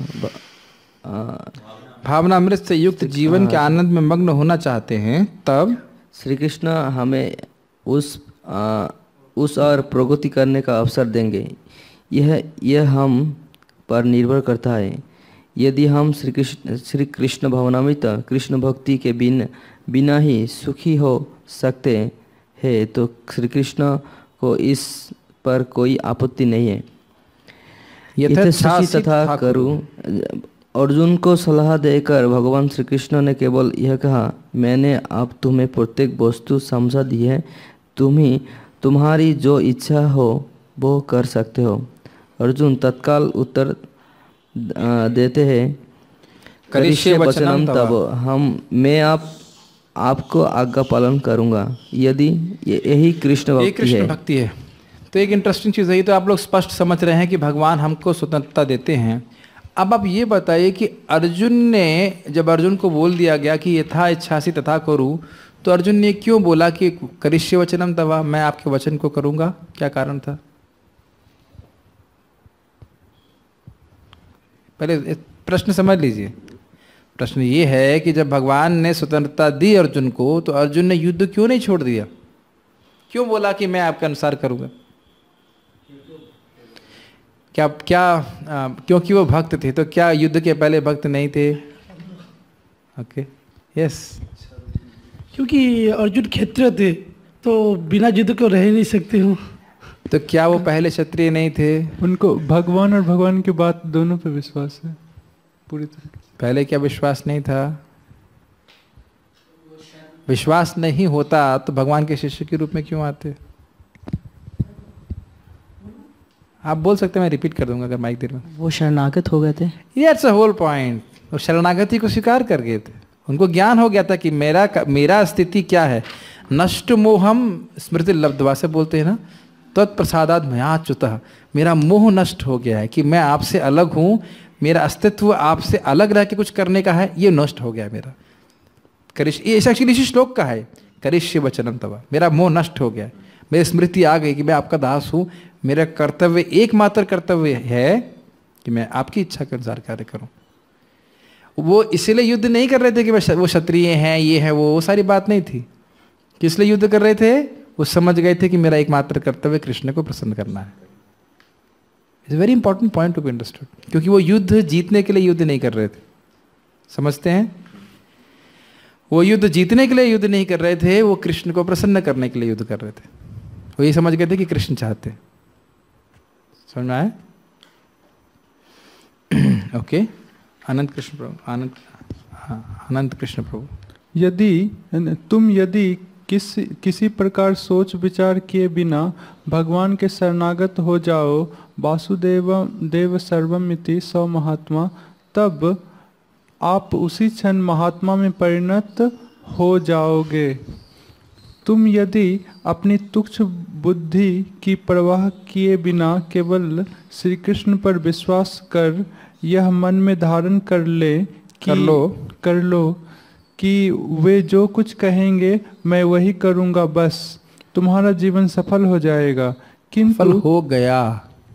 भावनामृत से युक्त जीवन के हाँ। आनंद में मग्न होना चाहते हैं तब श्री कृष्ण हमें उस आ, उस और प्रगति करने का अवसर देंगे यह यह हम पर निर्भर करता है यदि हम श्री कृष्ण श्री कृष्ण भवनामृत कृष्ण भक्ति के बिन बिना ही सुखी हो सकते हैं तो श्री कृष्ण को इस पर कोई आपत्ति नहीं है तथा करूं अर्जुन को सलाह देकर भगवान श्री कृष्ण ने केवल यह कहा मैंने अब तुम्हें प्रत्येक वस्तु समझा दी है तुम्ही तुम्हारी जो इच्छा हो वो कर सकते हो अर्जुन तत्काल उत्तर देते हैं करिष्य वचनम तब हम मैं आप आपको आज्ञा पालन करूंगा यदि यही कृष्ण भक्ति कृष्ण भक्ति है तो एक इंटरेस्टिंग चीज़ है ये तो आप लोग स्पष्ट समझ रहे हैं कि भगवान हमको स्वतंत्रता देते हैं अब आप ये बताइए कि अर्जुन ने जब अर्जुन को बोल दिया गया कि यथा इच्छा सी तथा करूँ तो अर्जुन ने क्यों बोला कि करिष्य वचनम तवा मैं आपके वचन को करूँगा क्या कारण था पहले प्रश्न समझ लीजिए प्रश्न ये है कि जब भगवान ने स्वतंत्रता दी अर्जुन को तो अर्जुन ने युद्ध क्यों नहीं छोड़ दिया क्यों बोला कि मैं आपके अनुसार करूँगा क्या क्या आ, क्योंकि वो भक्त थे तो क्या युद्ध के पहले भक्त नहीं थे ओके यस क्योंकि अर्जुन क्षेत्र थे तो बिना युद्ध को रह नहीं सकते हूँ तो क्या वो पहले क्षत्रिय नहीं थे उनको भगवान और भगवान की बात दोनों पे विश्वास है पूरी तरह पहले क्या विश्वास नहीं था विश्वास नहीं होता तो भगवान के शिष्य के रूप में क्यों आते आप बोल सकते हैं मैं रिपीट कर दूंगा अगर माइक देर में वो शरणागत हो गए थे इट्स अ होल पॉइंट वो शरणागति को स्वीकार कर गए थे उनको ज्ञान हो गया था कि मेरा मेरा स्थिति क्या है नष्ट मोहम स्मृति लब्धवा से बोलते हैं ना तत्प्रसादात मयाच्युत मेरा मोह नष्ट हो गया है कि मैं आपसे अलग हूँ मेरा अस्तित्व आपसे अलग रह के कुछ करने का है ये नष्ट हो गया मेरा करिश ये एक्चुअली इसी श्लोक का है करिष्य वचनम तवा मेरा मोह नष्ट हो गया मेरी स्मृति आ गई कि मैं आपका दास हूँ मेरा कर्तव्य एकमात्र कर्तव्य है कि मैं आपकी इच्छा के अनुसार कार्य करूँ वो इसीलिए युद्ध नहीं कर रहे थे कि वो क्षत्रिय हैं ये हैं वो वो सारी बात नहीं थी किस लिए युद्ध कर रहे थे वो समझ गए थे कि मेरा एकमात्र कर्तव्य कृष्ण को प्रसन्न करना है it's very important point to be understood क्योंकि वो युद्ध जीतने के लिए युद्ध नहीं कर रहे थे समझते हैं वो युद्ध जीतने के लिए युद्ध नहीं कर रहे थे वो कृष्ण को प्रसन्न करने के लिए युद्ध कर रहे थे वो ये समझ गए थे कि कृष्ण चाहते समझ आए ओके आनंद कृष्ण प्रभु आनंद हाँ अनंत कृष्ण प्रभु यदि तुम यदि किस किसी प्रकार सोच विचार किए बिना भगवान के शरणागत हो जाओ वासुदेव देव सर्वमिति सौ महात्मा तब आप उसी क्षण महात्मा में परिणत हो जाओगे तुम यदि अपनी तुक्ष बुद्धि की प्रवाह किए बिना केवल श्री कृष्ण पर विश्वास कर यह मन में धारण कर ले कि कर लो कर लो कि वे जो कुछ कहेंगे मैं वही करूँगा बस तुम्हारा जीवन सफल हो जाएगा किंतु सफल हो गया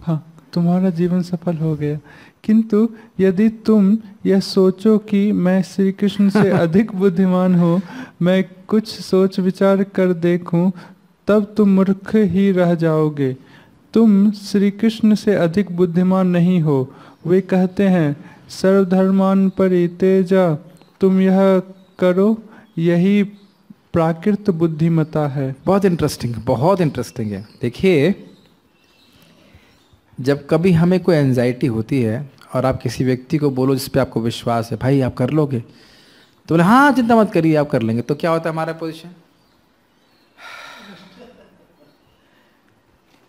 हाँ तुम्हारा जीवन सफल हो गया किंतु यदि तुम यह सोचो कि मैं श्री कृष्ण से अधिक बुद्धिमान हो मैं कुछ सोच विचार कर देखूं, तब तुम मूर्ख ही रह जाओगे तुम श्री कृष्ण से अधिक बुद्धिमान नहीं हो वे कहते हैं सर्वधर्मान तेजा तुम यह करो यही प्राकृत बुद्धिमता है बहुत इंटरेस्टिंग बहुत इंटरेस्टिंग है देखिए जब कभी हमें कोई एनजाइटी होती है और आप किसी व्यक्ति को बोलो जिस पे आपको विश्वास है भाई आप कर लोगे तो बोले हाँ चिंता मत करिए आप कर लेंगे तो क्या होता है हमारा पोजिशन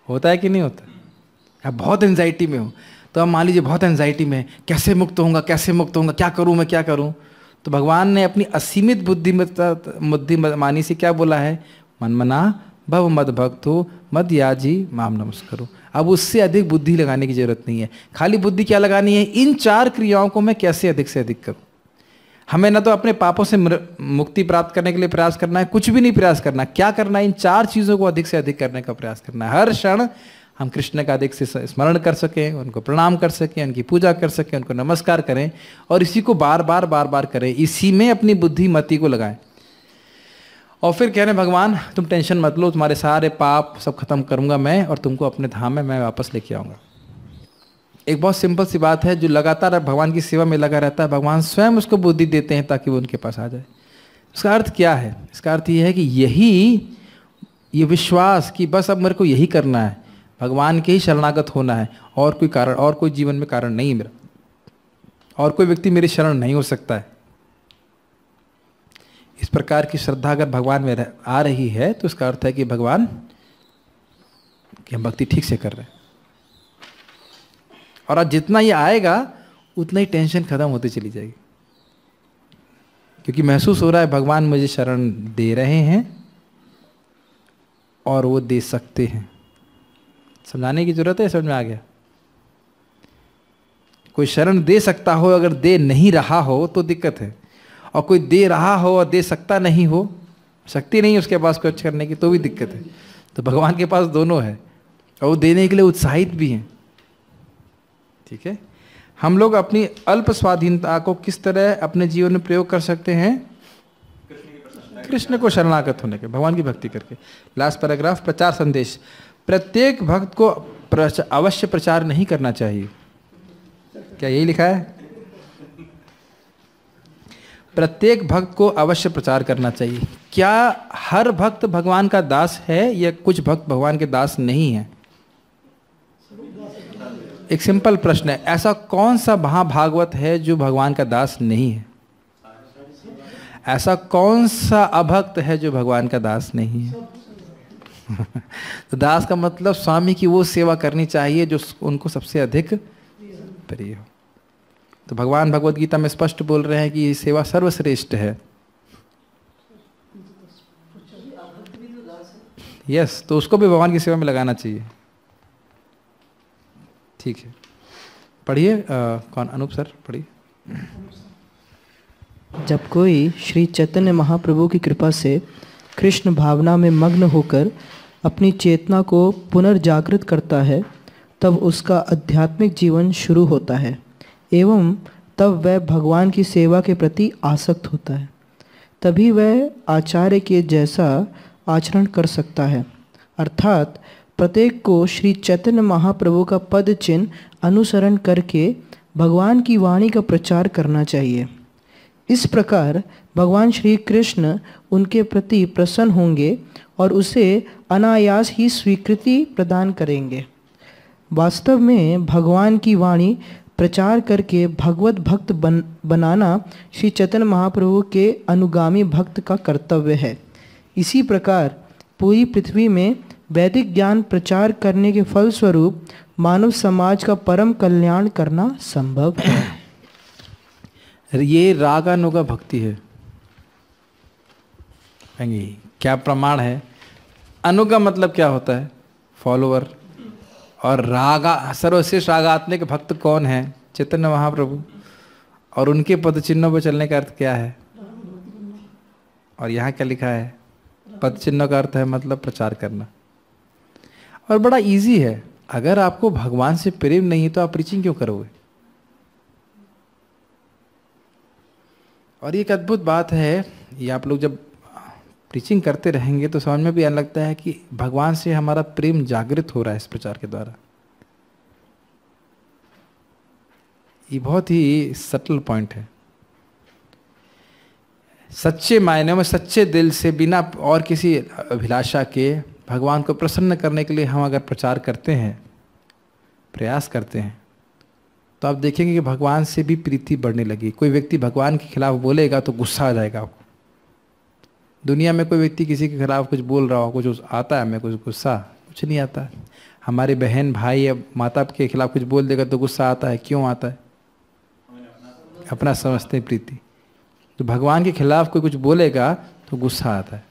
होता है कि नहीं होता आप बहुत एनजाइटी में हो तो आप मान लीजिए बहुत एनजाइटी में कैसे मुक्त होऊंगा कैसे मुक्त होऊंगा क्या करूँ मैं क्या करूँ तो भगवान ने अपनी असीमित बुद्धिमत्ता बुद्धि मानी से क्या बोला है मनमना भव मद भक्तो मद याजी माम नमस्करो अब उससे अधिक बुद्धि लगाने की जरूरत नहीं है खाली बुद्धि क्या लगानी है इन चार क्रियाओं को मैं कैसे अधिक से अधिक करूँ हमें ना तो अपने पापों से मुक्ति प्राप्त करने के लिए प्रयास करना है कुछ भी नहीं प्रयास करना क्या करना है इन चार चीज़ों को अधिक से अधिक करने का प्रयास करना है हर क्षण हम कृष्ण का अधिक से स्मरण कर सकें उनको प्रणाम कर सकें उनकी पूजा कर सकें उनको नमस्कार करें और इसी को बार बार बार बार करें इसी में अपनी बुद्धि मति को लगाएं और फिर कह रहे हैं भगवान तुम टेंशन मत लो तुम्हारे सारे पाप सब खत्म करूंगा मैं और तुमको अपने धाम में मैं वापस लेके आऊँगा एक बहुत सिंपल सी बात है जो लगातार भगवान की सेवा में लगा रहता है भगवान स्वयं उसको बुद्धि देते हैं ताकि वो उनके पास आ जाए इसका अर्थ क्या है इसका अर्थ ये है कि यही ये विश्वास कि बस अब मेरे को यही करना है भगवान के ही शरणागत होना है और कोई कारण और कोई जीवन में कारण नहीं है मेरा और कोई व्यक्ति मेरे शरण नहीं हो सकता है इस प्रकार की श्रद्धा अगर भगवान में आ रही है तो उसका अर्थ है कि भगवान कि हम भक्ति ठीक से कर रहे हैं और आज जितना ये आएगा उतना ही टेंशन खत्म होती चली जाएगी क्योंकि महसूस हो रहा है भगवान मुझे शरण दे रहे हैं और वो दे सकते हैं समझाने की ज़रूरत है समझ में आ गया कोई शरण दे सकता हो अगर दे नहीं रहा हो तो दिक्कत है और कोई दे रहा हो और दे सकता नहीं हो शक्ति नहीं उसके पास कुछ करने की तो भी दिक्कत है तो भगवान के पास दोनों है और वो देने के लिए उत्साहित भी हैं ठीक है हम लोग अपनी अल्प स्वाधीनता को किस तरह अपने जीवन में प्रयोग कर सकते हैं कृष्ण को शरणागत होने के भगवान की भक्ति करके लास्ट पैराग्राफ प्रचार संदेश प्रत्येक भक्त को अवश्य प्रचार नहीं करना चाहिए क्या यही लिखा है प्रत्येक भक्त को अवश्य प्रचार करना चाहिए क्या हर भक्त भगवान का दास है या कुछ भक्त भगवान के दास नहीं है एक सिंपल प्रश्न है ऐसा कौन सा महाभागवत है जो भगवान का दास नहीं है ऐसा कौन सा अभक्त है जो भगवान का दास नहीं है तो दास का मतलब स्वामी की वो सेवा करनी चाहिए जो उनको सबसे अधिक प्रिय हो तो भगवान भगवत गीता में स्पष्ट बोल रहे हैं कि ये सेवा सर्वश्रेष्ठ है यस yes, तो उसको भी भगवान की सेवा में लगाना चाहिए ठीक है पढ़िए कौन अनूप सर पढ़िए जब कोई श्री चैतन्य महाप्रभु की कृपा से कृष्ण भावना में मग्न होकर अपनी चेतना को पुनर्जागृत करता है तब उसका आध्यात्मिक जीवन शुरू होता है एवं तब वह भगवान की सेवा के प्रति आसक्त होता है तभी वह आचार्य के जैसा आचरण कर सकता है अर्थात प्रत्येक को श्री चैतन्य महाप्रभु का पद चिन्ह अनुसरण करके भगवान की वाणी का प्रचार करना चाहिए इस प्रकार भगवान श्री कृष्ण उनके प्रति प्रसन्न होंगे और उसे अनायास ही स्वीकृति प्रदान करेंगे वास्तव में भगवान की वाणी प्रचार करके भगवत भक्त बन बनाना श्री चैतन्य महाप्रभु के अनुगामी भक्त का कर्तव्य है इसी प्रकार पूरी पृथ्वी में वैदिक ज्ञान प्रचार करने के फलस्वरूप मानव समाज का परम कल्याण करना संभव है ये रागानुगा भक्ति है क्या प्रमाण है अनुगा मतलब क्या होता है फॉलोअर और रागा सर्वश्रेष्ठ रागात्मिक भक्त कौन है चैतन्य महाप्रभु और उनके पद चिन्हों पर चलने का अर्थ क्या है और यहाँ क्या लिखा है पद चिन्हों का अर्थ है मतलब प्रचार करना और बड़ा इजी है अगर आपको भगवान से प्रेम नहीं है तो आप प्रीचिंग क्यों करोगे और ये एक अद्भुत बात है ये आप लोग जब टीचिंग करते रहेंगे तो समझ में भी आने लगता है कि भगवान से हमारा प्रेम जागृत हो रहा है इस प्रचार के द्वारा ये बहुत ही सटल पॉइंट है सच्चे मायने में सच्चे दिल से बिना और किसी अभिलाषा के भगवान को प्रसन्न करने के लिए हम अगर प्रचार करते हैं प्रयास करते हैं तो आप देखेंगे कि भगवान से भी प्रीति बढ़ने लगी कोई व्यक्ति भगवान के खिलाफ बोलेगा तो गुस्सा आ जाएगा आपको दुनिया में कोई व्यक्ति किसी के खिलाफ कुछ बोल रहा हो कुछ आता है हमें कुछ गुस्सा कुछ नहीं आता हमारे बहन भाई या माता के खिलाफ कुछ बोल देगा तो गुस्सा आता है क्यों आता है अपना समझते हैं प्रीति तो भगवान के खिलाफ कोई कुछ बोलेगा तो गुस्सा आता है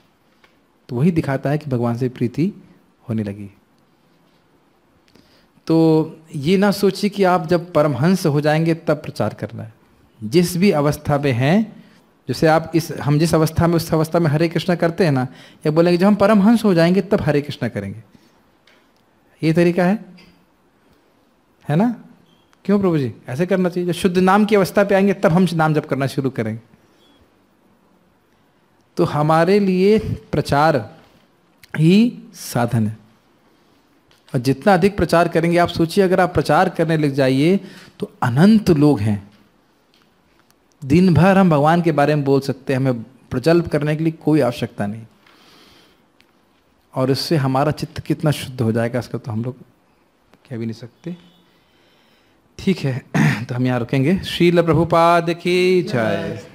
तो वही दिखाता है कि भगवान से प्रीति होने लगी तो ये ना सोचिए कि आप जब परमहंस हो जाएंगे तब प्रचार करना है जिस भी अवस्था में हैं जैसे आप इस हम जिस अवस्था में उस अवस्था में हरे कृष्णा करते हैं ना या बोलेंगे जब हम परमहंस हो जाएंगे तब हरे कृष्णा करेंगे ये तरीका है है ना क्यों प्रभु जी ऐसे करना चाहिए जब शुद्ध नाम की अवस्था पे आएंगे तब हम नाम जप करना शुरू करेंगे तो हमारे लिए प्रचार ही साधन है और जितना अधिक प्रचार करेंगे आप सोचिए अगर आप प्रचार करने लग जाइए तो अनंत लोग हैं दिन भर हम भगवान के बारे में बोल सकते हैं हमें प्रजल्प करने के लिए कोई आवश्यकता नहीं और इससे हमारा चित्त कितना शुद्ध हो जाएगा इसका तो हम लोग कह भी नहीं सकते ठीक है तो हम यहाँ रुकेंगे शील प्रभुपाद की जय